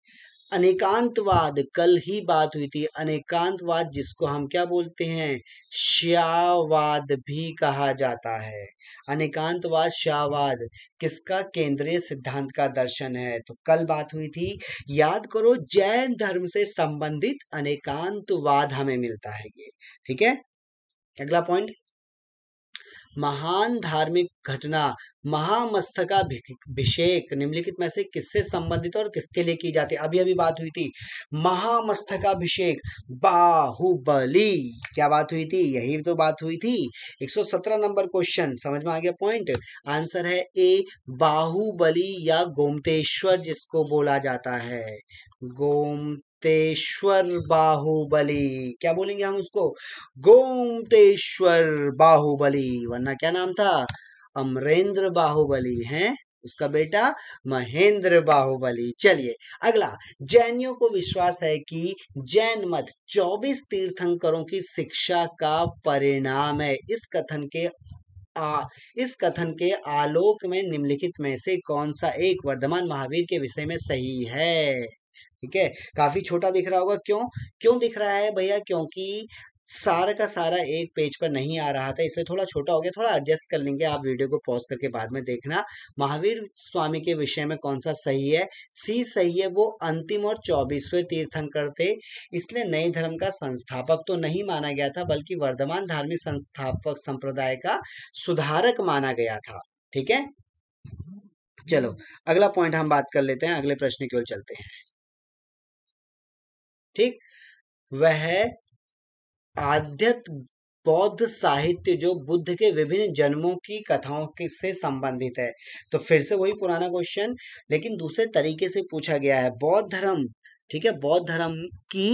अनेकांतवाद कल ही बात हुई थी अनेकांतवाद जिसको हम क्या बोलते हैं श्यावाद भी कहा जाता है अनेकांतवाद श्यावाद किसका केंद्रीय सिद्धांत का दर्शन है तो कल बात हुई थी याद करो जैन धर्म से संबंधित अनेकांतवाद हमें मिलता है ये ठीक है अगला पॉइंट महान धार्मिक घटना महामस्तकाभिषेक निम्नलिखित में से किससे संबंधित और किसके लिए की जाती है अभी अभी बात हुई थी महामस्तकाभिषेक बाहुबली क्या बात हुई थी यही तो बात हुई थी 117 नंबर क्वेश्चन समझ में आ गया पॉइंट आंसर है ए बाहुबली या गोमतेश्वर जिसको बोला जाता है गोम गोमतेश्वर बाहुबली क्या बोलेंगे हम उसको गोमतेश्वर बाहुबली वरना क्या नाम था अमरेंद्र बाहुबली है उसका बेटा महेंद्र बाहुबली चलिए अगला जैनियों को विश्वास है कि जैन मत 24 तीर्थंकरों की शिक्षा का परिणाम है इस कथन के आ, इस कथन के आलोक में निम्नलिखित में से कौन सा एक वर्धमान महावीर के विषय में सही है ठीक है काफी छोटा दिख रहा होगा क्यों क्यों दिख रहा है भैया क्योंकि सारा का सारा एक पेज पर नहीं आ रहा था इसलिए थोड़ा छोटा हो गया थोड़ा एडजस्ट कर लेंगे आप वीडियो को पॉज करके बाद में देखना महावीर स्वामी के विषय में कौन सा सही है सी सही है वो अंतिम और चौबीसवें तीर्थंकर थे इसलिए नए धर्म का संस्थापक तो नहीं माना गया था बल्कि वर्धमान धार्मिक संस्थापक संप्रदाय का सुधारक माना गया था ठीक है चलो अगला पॉइंट हम बात कर लेते हैं अगले प्रश्न की ओर चलते हैं ठीक वह आद्यत बौद्ध साहित्य जो बुद्ध के विभिन्न जन्मों की कथाओं के से संबंधित है तो फिर से वही पुराना क्वेश्चन लेकिन दूसरे तरीके से पूछा गया है बौद्ध धर्म ठीक है बौद्ध धर्म की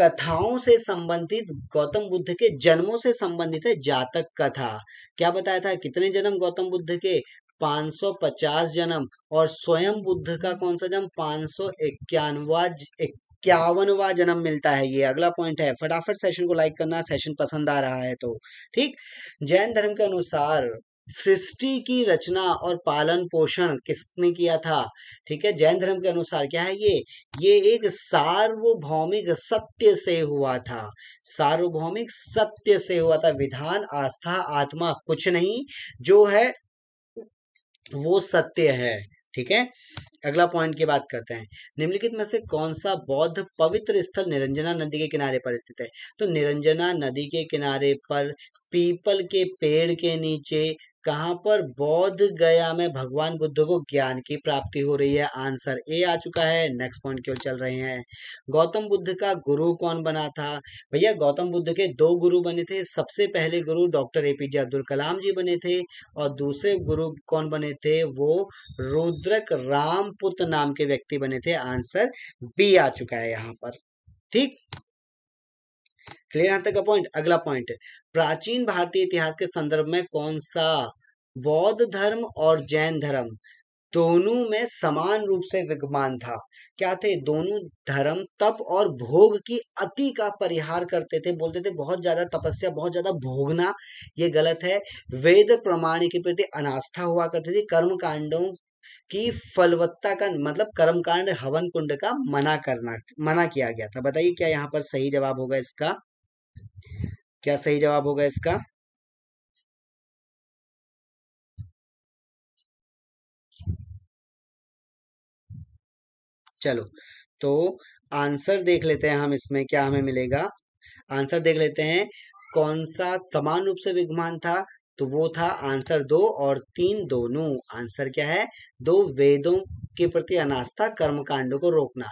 कथाओं से संबंधित गौतम बुद्ध के जन्मों से संबंधित है जातक कथा क्या बताया था कितने जन्म गौतम बुद्ध के 550 जन्म और स्वयं बुद्ध का कौन सा जन्म पांच सौ इक्यानवा इक्यावनवा जन्म मिलता है ये अगला पॉइंट है फटाफट सेशन को लाइक करना सेशन पसंद आ रहा है तो ठीक जैन धर्म के अनुसार सृष्टि की रचना और पालन पोषण किसने किया था ठीक है जैन धर्म के अनुसार क्या है ये ये एक सार्वभौमिक सत्य से हुआ था सार्वभौमिक सत्य से हुआ था विधान आस्था आत्मा कुछ नहीं जो है वो सत्य है ठीक है अगला पॉइंट की बात करते हैं निम्नलिखित में से कौन सा बौद्ध पवित्र स्थल निरंजना नदी के किनारे पर स्थित है तो निरंजना नदी के किनारे पर पीपल के पेड़ के नीचे कहां पर बौद्ध गया में भगवान बुद्ध को ज्ञान की प्राप्ति हो रही है आंसर ए आ चुका है नेक्स्ट पॉइंट क्यों चल रहे हैं गौतम बुद्ध का गुरु कौन बना था भैया गौतम बुद्ध के दो गुरु बने थे सबसे पहले गुरु doctor A P J Abdul Kalam ji बने थे और दूसरे गुरु कौन बने थे वो रुद्रक रामपुत नाम के व्यक्ति बने थे आंसर बी आ चुका है यहाँ पर ठीक क्लियर यहां तक का पॉइंट अगला पॉइंट प्राचीन भारतीय इतिहास के संदर्भ में कौन सा बौद्ध धर्म और जैन धर्म दोनों में समान रूप से विद्यमान था क्या थे दोनों धर्म तप और भोग की अति का परिहार करते थे बोलते थे बहुत ज्यादा तपस्या बहुत ज्यादा भोगना ये गलत है वेद प्रमाण के प्रति अनास्था हुआ करती थी कर्म कांडों की फलवत्ता का मतलब कर्मकांड हवन कुंड का मना करना मना किया गया था बताइए क्या यहाँ पर सही जवाब होगा इसका क्या सही जवाब होगा इसका चलो तो आंसर देख लेते हैं हम इसमें क्या हमें मिलेगा आंसर देख लेते हैं कौन सा समान रूप से विद्यमान था तो वो था आंसर दो और तीन दोनों आंसर क्या है दो वेदों के प्रति अनास्था कर्मकांडों को रोकना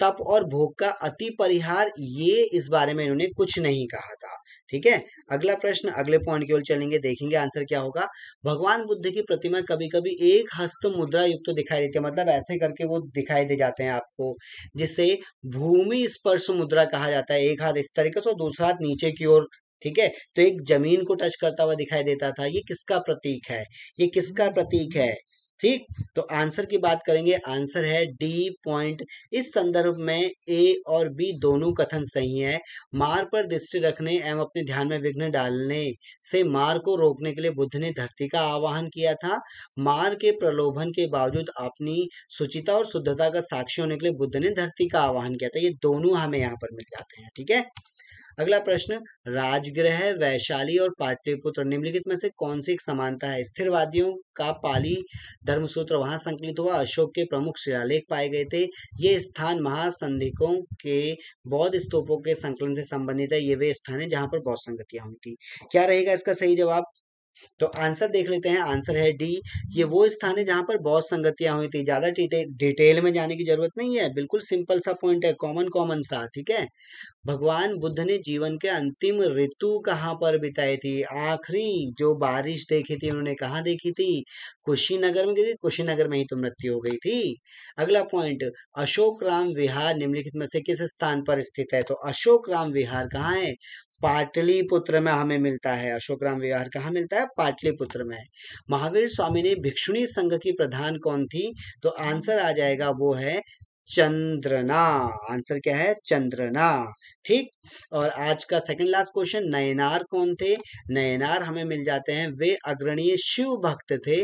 तप और भोग का अति परिहार ये इस बारे में इन्होंने कुछ नहीं कहा था ठीक है अगला प्रश्न अगले पॉइंट की ओर चलेंगे देखेंगे आंसर क्या होगा भगवान बुद्ध की प्रतिमा कभी कभी एक हस्त मुद्रा युक्त तो दिखाई देती है मतलब ऐसे करके वो दिखाई दे जाते हैं आपको जिसे भूमि स्पर्श मुद्रा कहा जाता है एक हाथ इस तरीके से और दूसरा हाथ नीचे की ओर ठीक है तो एक जमीन को टच करता हुआ दिखाई देता था ये किसका प्रतीक है ये किसका प्रतीक है ठीक तो आंसर की बात करेंगे आंसर है डी पॉइंट इस संदर्भ में ए और बी दोनों कथन सही है मार पर दृष्टि रखने एवं अपने ध्यान में विघ्न डालने से मार को रोकने के लिए बुद्ध ने धरती का आवाहन किया था मार के प्रलोभन के बावजूद अपनी सुचिता और शुद्धता का साक्षी होने के लिए बुद्ध ने धरती का आवाहन किया था ये दोनों हमें यहाँ पर मिल जाते हैं ठीक है अगला प्रश्न राजगृह वैशाली और पाटलिपुत्र निम्नलिखित में से कौन सी एक समानता है स्थिरवादियों का पाली धर्मसूत्र वहां संकलित हुआ अशोक के प्रमुख शिलालेख पाए गए थे ये स्थान महासंधिकों के बौद्ध स्तूपों के संकलन से संबंधित है ये वे स्थान है जहां पर बौद्ध संगतियां हुई थी क्या रहेगा इसका सही जवाब तो आंसर देख लेते हैं आंसर है डी ये वो स्थान है जहां पर बहुत संगतियां हुई थी ज्यादा डिटेल में जाने की जरूरत नहीं है बिल्कुल सिंपल सा पॉइंट है कॉमन कॉमन सा ठीक है भगवान बुद्ध ने जीवन के अंतिम ऋतु कहाँ पर बिताई थी आखिरी जो बारिश देखी थी उन्होंने कहाँ देखी थी कुशीनगर में क्योंकि कुशीनगर में ही तो मृत्यु हो गई थी अगला पॉइंट अशोक राम विहार निम्नलिखित में से किस स्थान पर स्थित है तो अशोक राम विहार कहाँ है पाटलिपुत्र में हमें मिलता है अशोक राम विहार कहाँ मिलता है पाटलिपुत्र में महावीर स्वामी ने भिक्षुणी संघ की प्रधान कौन थी तो आंसर आ जाएगा वो है चंद्रना आंसर क्या है चंद्रना ठीक और आज का सेकंड लास्ट क्वेश्चन नयनार कौन थे नयनार हमें मिल जाते हैं वे अग्रणीय शिव भक्त थे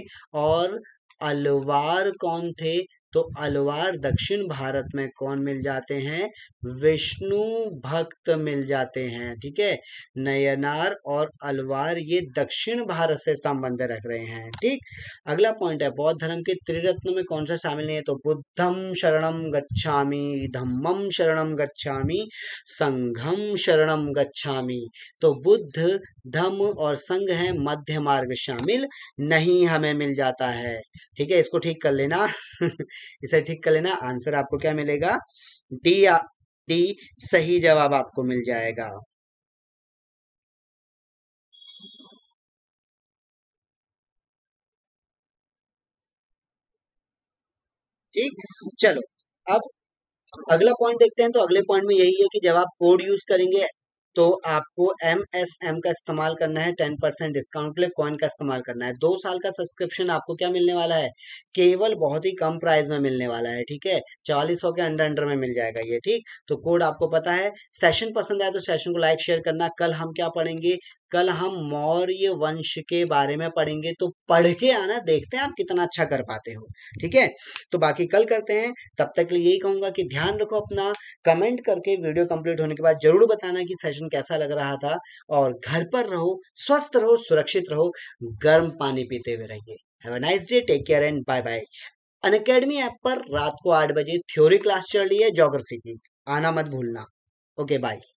और अलवार कौन थे तो अलवार दक्षिण भारत में कौन मिल जाते हैं विष्णु भक्त मिल जाते हैं ठीक है नयनार और अलवार ये दक्षिण भारत से संबंध रख रहे हैं ठीक अगला पॉइंट है बौद्ध धर्म के त्रिरत्न में कौन सा शामिल नहीं है तो बुद्धम शरणम गच्छामी धम्मम शरणम गच्छामी संघम शरणम गच्छामी तो बुद्ध धम्म और संघ है मध्य मार्ग शामिल नहीं हमें मिल जाता है ठीक है इसको ठीक कर लेना इसे ठीक कर लेना आंसर आपको क्या मिलेगा डी डी सही जवाब आपको मिल जाएगा ठीक चलो अब अगला पॉइंट देखते हैं तो अगले पॉइंट में यही है कि जब आप कोड यूज करेंगे तो आपको एम एस एम का इस्तेमाल करना है टेन परसेंट डिस्काउंट के लिए कॉइन का इस्तेमाल करना है दो साल का सब्सक्रिप्शन आपको क्या मिलने वाला है केवल बहुत ही कम प्राइस में मिलने वाला है ठीक है चालीस सौ के अंडर अंडर में मिल जाएगा ये ठीक तो कोड आपको पता है सेशन पसंद आया तो सेशन को लाइक शेयर करना कल हम क्या पढ़ेंगे कल हम मौर्य वंश के बारे में पढ़ेंगे तो पढ़ के आना देखते हैं आप कितना अच्छा कर पाते हो ठीक है तो बाकी कल करते हैं तब तक के लिए यही कहूंगा कि ध्यान रखो अपना कमेंट करके वीडियो कंप्लीट होने के बाद जरूर बताना कि सेशन कैसा लग रहा था और घर पर रहो स्वस्थ रहो सुरक्षित रहो गर्म पानी पीते हुए रहिए have a nice day take care and bye bye Unacademy app पर रात को आठ बजे थ्योरी क्लास चल रही है ज्योग्राफी की आना मत भूलना ओके बाय